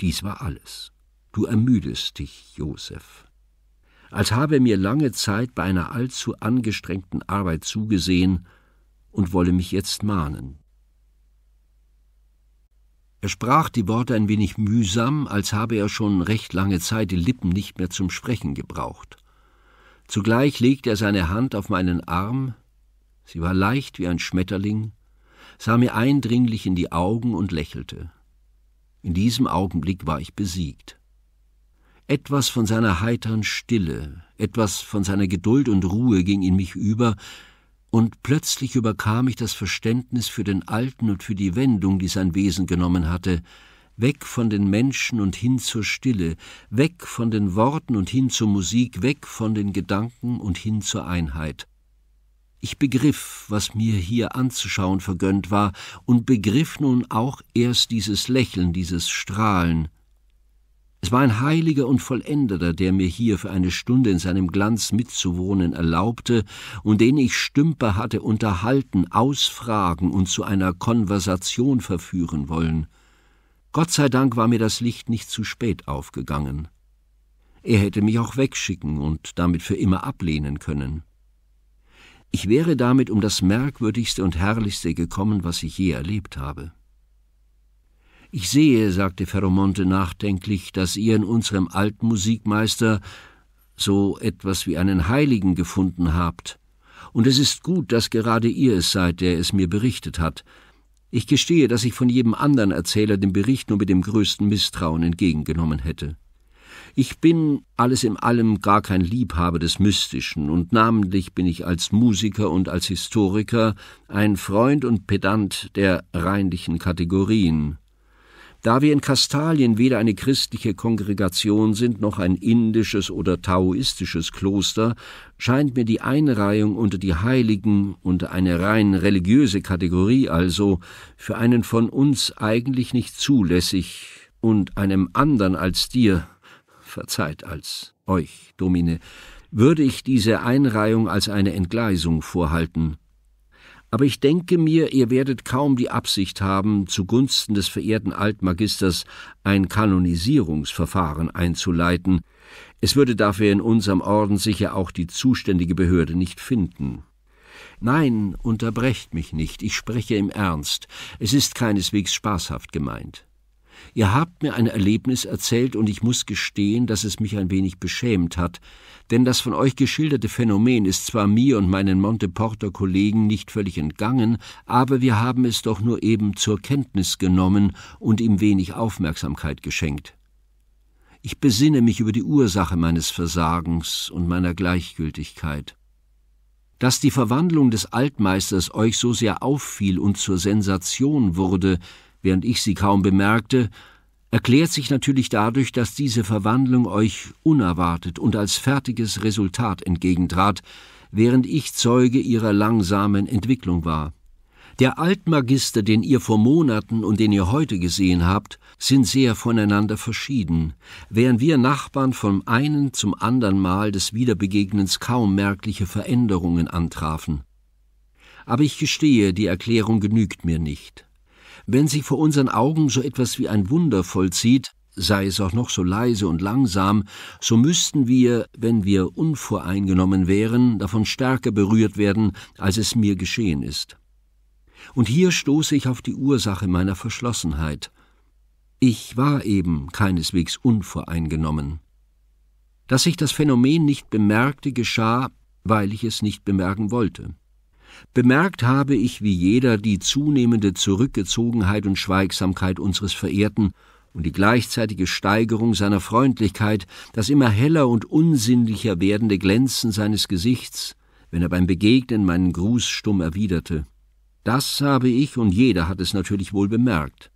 Dies war alles. Du ermüdest dich, Josef. Als habe er mir lange Zeit bei einer allzu angestrengten Arbeit zugesehen und wolle mich jetzt mahnen. Er sprach die Worte ein wenig mühsam, als habe er schon recht lange Zeit die Lippen nicht mehr zum Sprechen gebraucht. Zugleich legte er seine Hand auf meinen Arm, sie war leicht wie ein Schmetterling, sah mir eindringlich in die Augen und lächelte. In diesem Augenblick war ich besiegt. Etwas von seiner heiteren Stille, etwas von seiner Geduld und Ruhe ging in mich über, und plötzlich überkam ich das Verständnis für den Alten und für die Wendung, die sein Wesen genommen hatte, weg von den Menschen und hin zur Stille, weg von den Worten und hin zur Musik, weg von den Gedanken und hin zur Einheit. Ich begriff, was mir hier anzuschauen vergönnt war, und begriff nun auch erst dieses Lächeln, dieses Strahlen. Es war ein Heiliger und Vollendeter, der mir hier für eine Stunde in seinem Glanz mitzuwohnen erlaubte und den ich Stümper hatte unterhalten, ausfragen und zu einer Konversation verführen wollen. Gott sei Dank war mir das Licht nicht zu spät aufgegangen. Er hätte mich auch wegschicken und damit für immer ablehnen können. Ich wäre damit um das merkwürdigste und herrlichste gekommen, was ich je erlebt habe. Ich sehe, sagte Ferromonte nachdenklich, dass ihr in unserem alten Musikmeister so etwas wie einen Heiligen gefunden habt. Und es ist gut, dass gerade ihr es seid, der es mir berichtet hat, ich gestehe, dass ich von jedem anderen Erzähler den Bericht nur mit dem größten Misstrauen entgegengenommen hätte. Ich bin alles in allem gar kein Liebhaber des Mystischen, und namentlich bin ich als Musiker und als Historiker ein Freund und Pedant der reinlichen Kategorien, da wir in Kastalien weder eine christliche Kongregation sind noch ein indisches oder taoistisches Kloster, scheint mir die Einreihung unter die Heiligen, unter eine rein religiöse Kategorie also, für einen von uns eigentlich nicht zulässig und einem andern als dir, verzeiht als euch, Domine, würde ich diese Einreihung als eine Entgleisung vorhalten aber ich denke mir, ihr werdet kaum die Absicht haben, zugunsten des verehrten Altmagisters ein Kanonisierungsverfahren einzuleiten. Es würde dafür in unserem Orden sicher auch die zuständige Behörde nicht finden. Nein, unterbrecht mich nicht, ich spreche im Ernst. Es ist keineswegs spaßhaft gemeint. Ihr habt mir ein Erlebnis erzählt, und ich muss gestehen, dass es mich ein wenig beschämt hat, denn das von euch geschilderte Phänomen ist zwar mir und meinen Monteporter Kollegen nicht völlig entgangen, aber wir haben es doch nur eben zur Kenntnis genommen und ihm wenig Aufmerksamkeit geschenkt. Ich besinne mich über die Ursache meines Versagens und meiner Gleichgültigkeit. Dass die Verwandlung des Altmeisters euch so sehr auffiel und zur Sensation wurde, während ich sie kaum bemerkte, erklärt sich natürlich dadurch, dass diese Verwandlung euch unerwartet und als fertiges Resultat entgegentrat, während ich Zeuge ihrer langsamen Entwicklung war. Der Altmagister, den ihr vor Monaten und den ihr heute gesehen habt, sind sehr voneinander verschieden, während wir Nachbarn vom einen zum anderen Mal des Wiederbegegnens kaum merkliche Veränderungen antrafen. Aber ich gestehe, die Erklärung genügt mir nicht. Wenn sie vor unseren Augen so etwas wie ein Wunder vollzieht, sei es auch noch so leise und langsam, so müssten wir, wenn wir unvoreingenommen wären, davon stärker berührt werden, als es mir geschehen ist. Und hier stoße ich auf die Ursache meiner Verschlossenheit. Ich war eben keineswegs unvoreingenommen. Dass ich das Phänomen nicht bemerkte, geschah, weil ich es nicht bemerken wollte. Bemerkt habe ich wie jeder die zunehmende Zurückgezogenheit und Schweigsamkeit unseres Verehrten und die gleichzeitige Steigerung seiner Freundlichkeit, das immer heller und unsinnlicher werdende Glänzen seines Gesichts, wenn er beim Begegnen meinen Gruß stumm erwiderte. Das habe ich und jeder hat es natürlich wohl bemerkt.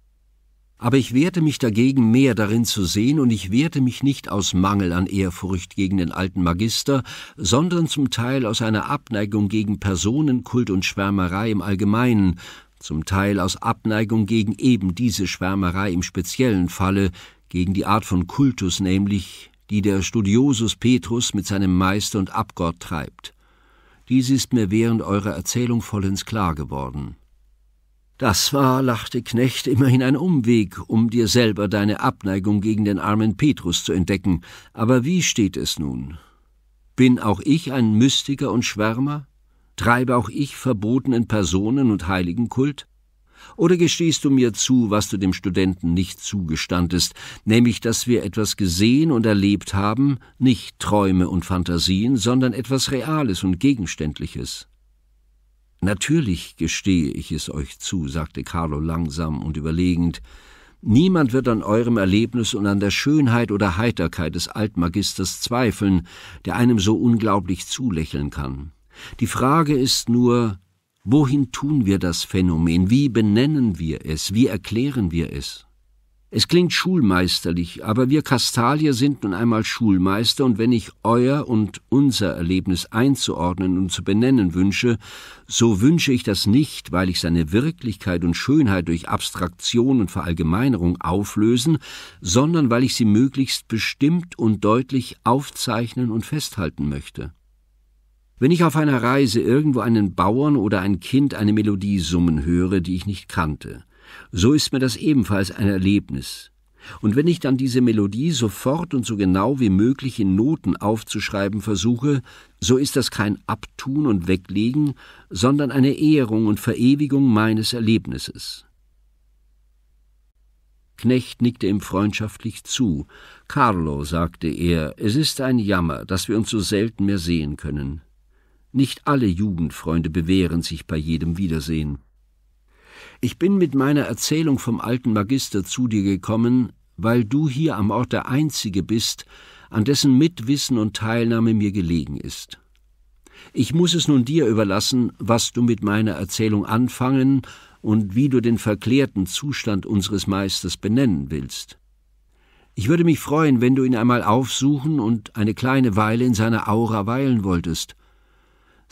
Aber ich wehrte mich dagegen, mehr darin zu sehen, und ich wehrte mich nicht aus Mangel an Ehrfurcht gegen den alten Magister, sondern zum Teil aus einer Abneigung gegen Personenkult und Schwärmerei im Allgemeinen, zum Teil aus Abneigung gegen eben diese Schwärmerei im speziellen Falle, gegen die Art von Kultus nämlich, die der Studiosus Petrus mit seinem Meister und Abgott treibt. Dies ist mir während eurer Erzählung vollends klar geworden. Das war, lachte Knecht, immerhin ein Umweg, um dir selber deine Abneigung gegen den armen Petrus zu entdecken. Aber wie steht es nun? Bin auch ich ein Mystiker und Schwärmer? Treibe auch ich verbotenen Personen und Heiligenkult? Oder gestehst du mir zu, was du dem Studenten nicht zugestandest, nämlich dass wir etwas gesehen und erlebt haben, nicht Träume und Fantasien, sondern etwas Reales und Gegenständliches? Natürlich gestehe ich es euch zu, sagte Carlo langsam und überlegend. Niemand wird an eurem Erlebnis und an der Schönheit oder Heiterkeit des Altmagisters zweifeln, der einem so unglaublich zulächeln kann. Die Frage ist nur, wohin tun wir das Phänomen? Wie benennen wir es? Wie erklären wir es? Es klingt schulmeisterlich, aber wir Kastalier sind nun einmal Schulmeister, und wenn ich euer und unser Erlebnis einzuordnen und zu benennen wünsche, so wünsche ich das nicht, weil ich seine Wirklichkeit und Schönheit durch Abstraktion und Verallgemeinerung auflösen, sondern weil ich sie möglichst bestimmt und deutlich aufzeichnen und festhalten möchte. Wenn ich auf einer Reise irgendwo einen Bauern oder ein Kind eine Melodie summen höre, die ich nicht kannte, so ist mir das ebenfalls ein Erlebnis. Und wenn ich dann diese Melodie sofort und so genau wie möglich in Noten aufzuschreiben versuche, so ist das kein Abtun und Weglegen, sondern eine Ehrung und Verewigung meines Erlebnisses. Knecht nickte ihm freundschaftlich zu. Carlo, sagte er, es ist ein Jammer, dass wir uns so selten mehr sehen können. Nicht alle Jugendfreunde bewähren sich bei jedem Wiedersehen. Ich bin mit meiner Erzählung vom alten Magister zu dir gekommen, weil du hier am Ort der Einzige bist, an dessen Mitwissen und Teilnahme mir gelegen ist. Ich muss es nun dir überlassen, was du mit meiner Erzählung anfangen und wie du den verklärten Zustand unseres Meisters benennen willst. Ich würde mich freuen, wenn du ihn einmal aufsuchen und eine kleine Weile in seiner Aura weilen wolltest,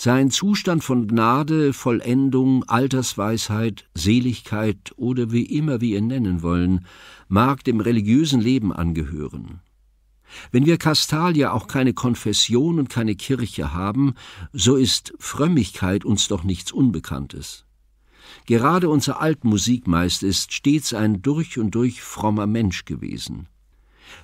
sein Zustand von Gnade, Vollendung, Altersweisheit, Seligkeit oder wie immer wir ihn nennen wollen, mag dem religiösen Leben angehören. Wenn wir Kastalia auch keine Konfession und keine Kirche haben, so ist Frömmigkeit uns doch nichts Unbekanntes. Gerade unser Altmusikmeister ist stets ein durch und durch frommer Mensch gewesen.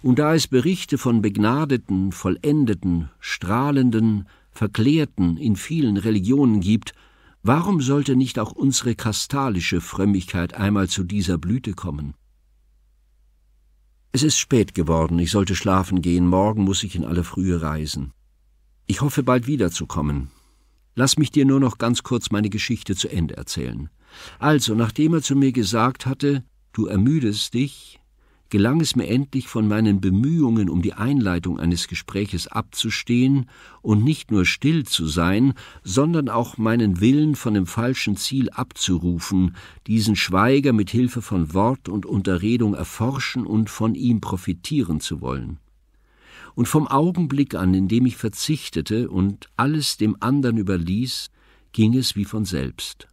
Und da es Berichte von begnadeten, vollendeten, strahlenden, Verklärten in vielen Religionen gibt, warum sollte nicht auch unsere kastalische Frömmigkeit einmal zu dieser Blüte kommen? Es ist spät geworden, ich sollte schlafen gehen, morgen muss ich in aller Frühe reisen. Ich hoffe bald wiederzukommen. Lass mich dir nur noch ganz kurz meine Geschichte zu Ende erzählen. Also, nachdem er zu mir gesagt hatte, du ermüdest dich, gelang es mir endlich, von meinen Bemühungen um die Einleitung eines Gespräches abzustehen und nicht nur still zu sein, sondern auch meinen Willen von dem falschen Ziel abzurufen, diesen Schweiger mit Hilfe von Wort und Unterredung erforschen und von ihm profitieren zu wollen. Und vom Augenblick an, in dem ich verzichtete und alles dem anderen überließ, ging es wie von selbst.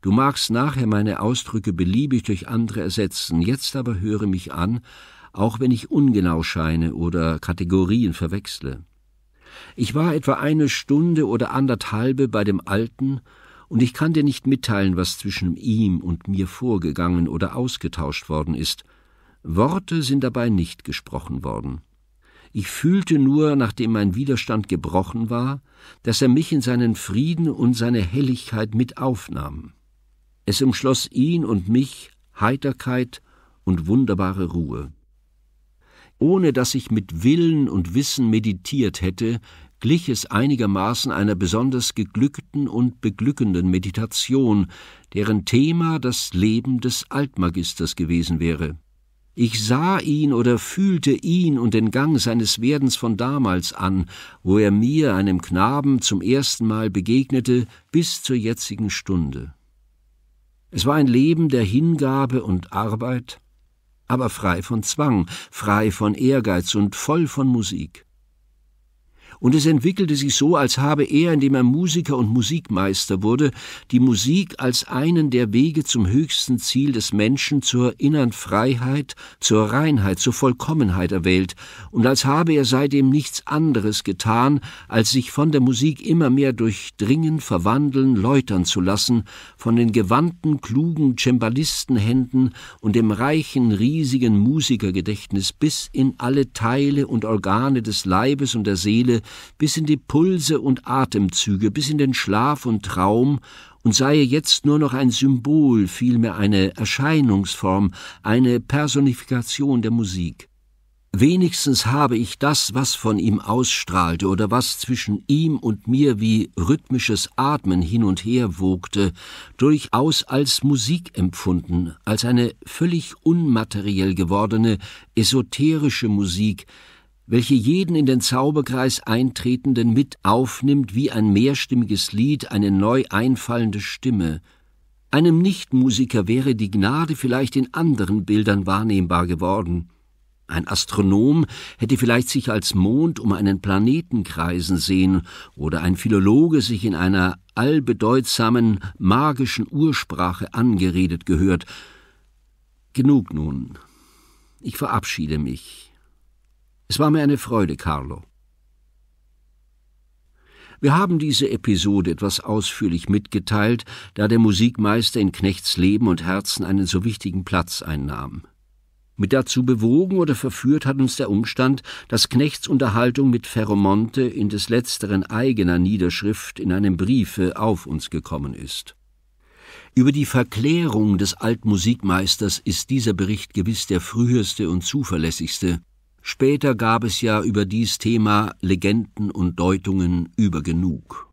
Du magst nachher meine Ausdrücke beliebig durch andere ersetzen, jetzt aber höre mich an, auch wenn ich ungenau scheine oder Kategorien verwechsle. Ich war etwa eine Stunde oder anderthalbe bei dem Alten, und ich kann dir nicht mitteilen, was zwischen ihm und mir vorgegangen oder ausgetauscht worden ist. Worte sind dabei nicht gesprochen worden. Ich fühlte nur, nachdem mein Widerstand gebrochen war, dass er mich in seinen Frieden und seine Helligkeit mit aufnahm. Es umschloss ihn und mich Heiterkeit und wunderbare Ruhe. Ohne dass ich mit Willen und Wissen meditiert hätte, glich es einigermaßen einer besonders geglückten und beglückenden Meditation, deren Thema das Leben des Altmagisters gewesen wäre. Ich sah ihn oder fühlte ihn und den Gang seines Werdens von damals an, wo er mir, einem Knaben, zum ersten Mal begegnete, bis zur jetzigen Stunde. Es war ein Leben der Hingabe und Arbeit, aber frei von Zwang, frei von Ehrgeiz und voll von Musik und es entwickelte sich so, als habe er, indem er Musiker und Musikmeister wurde, die Musik als einen der Wege zum höchsten Ziel des Menschen zur inneren Freiheit, zur Reinheit, zur Vollkommenheit erwählt, und als habe er seitdem nichts anderes getan, als sich von der Musik immer mehr durchdringen, verwandeln, läutern zu lassen, von den gewandten, klugen Cembalistenhänden und dem reichen, riesigen Musikergedächtnis bis in alle Teile und Organe des Leibes und der Seele bis in die Pulse und Atemzüge, bis in den Schlaf und Traum und sei jetzt nur noch ein Symbol, vielmehr eine Erscheinungsform, eine Personifikation der Musik. Wenigstens habe ich das, was von ihm ausstrahlte oder was zwischen ihm und mir wie rhythmisches Atmen hin und her wogte, durchaus als Musik empfunden, als eine völlig unmateriell gewordene, esoterische Musik, welche jeden in den Zauberkreis Eintretenden mit aufnimmt wie ein mehrstimmiges Lied eine neu einfallende Stimme. Einem Nichtmusiker wäre die Gnade vielleicht in anderen Bildern wahrnehmbar geworden. Ein Astronom hätte vielleicht sich als Mond um einen Planeten kreisen sehen oder ein Philologe sich in einer allbedeutsamen, magischen Ursprache angeredet gehört. Genug nun. Ich verabschiede mich. Es war mir eine Freude, Carlo. Wir haben diese Episode etwas ausführlich mitgeteilt, da der Musikmeister in Knechts Leben und Herzen einen so wichtigen Platz einnahm. Mit dazu bewogen oder verführt hat uns der Umstand, dass Knechts Unterhaltung mit Ferromonte in des letzteren eigener Niederschrift in einem Briefe auf uns gekommen ist. Über die Verklärung des Altmusikmeisters ist dieser Bericht gewiss der früheste und zuverlässigste, Später gab es ja über dies Thema Legenden und Deutungen über genug.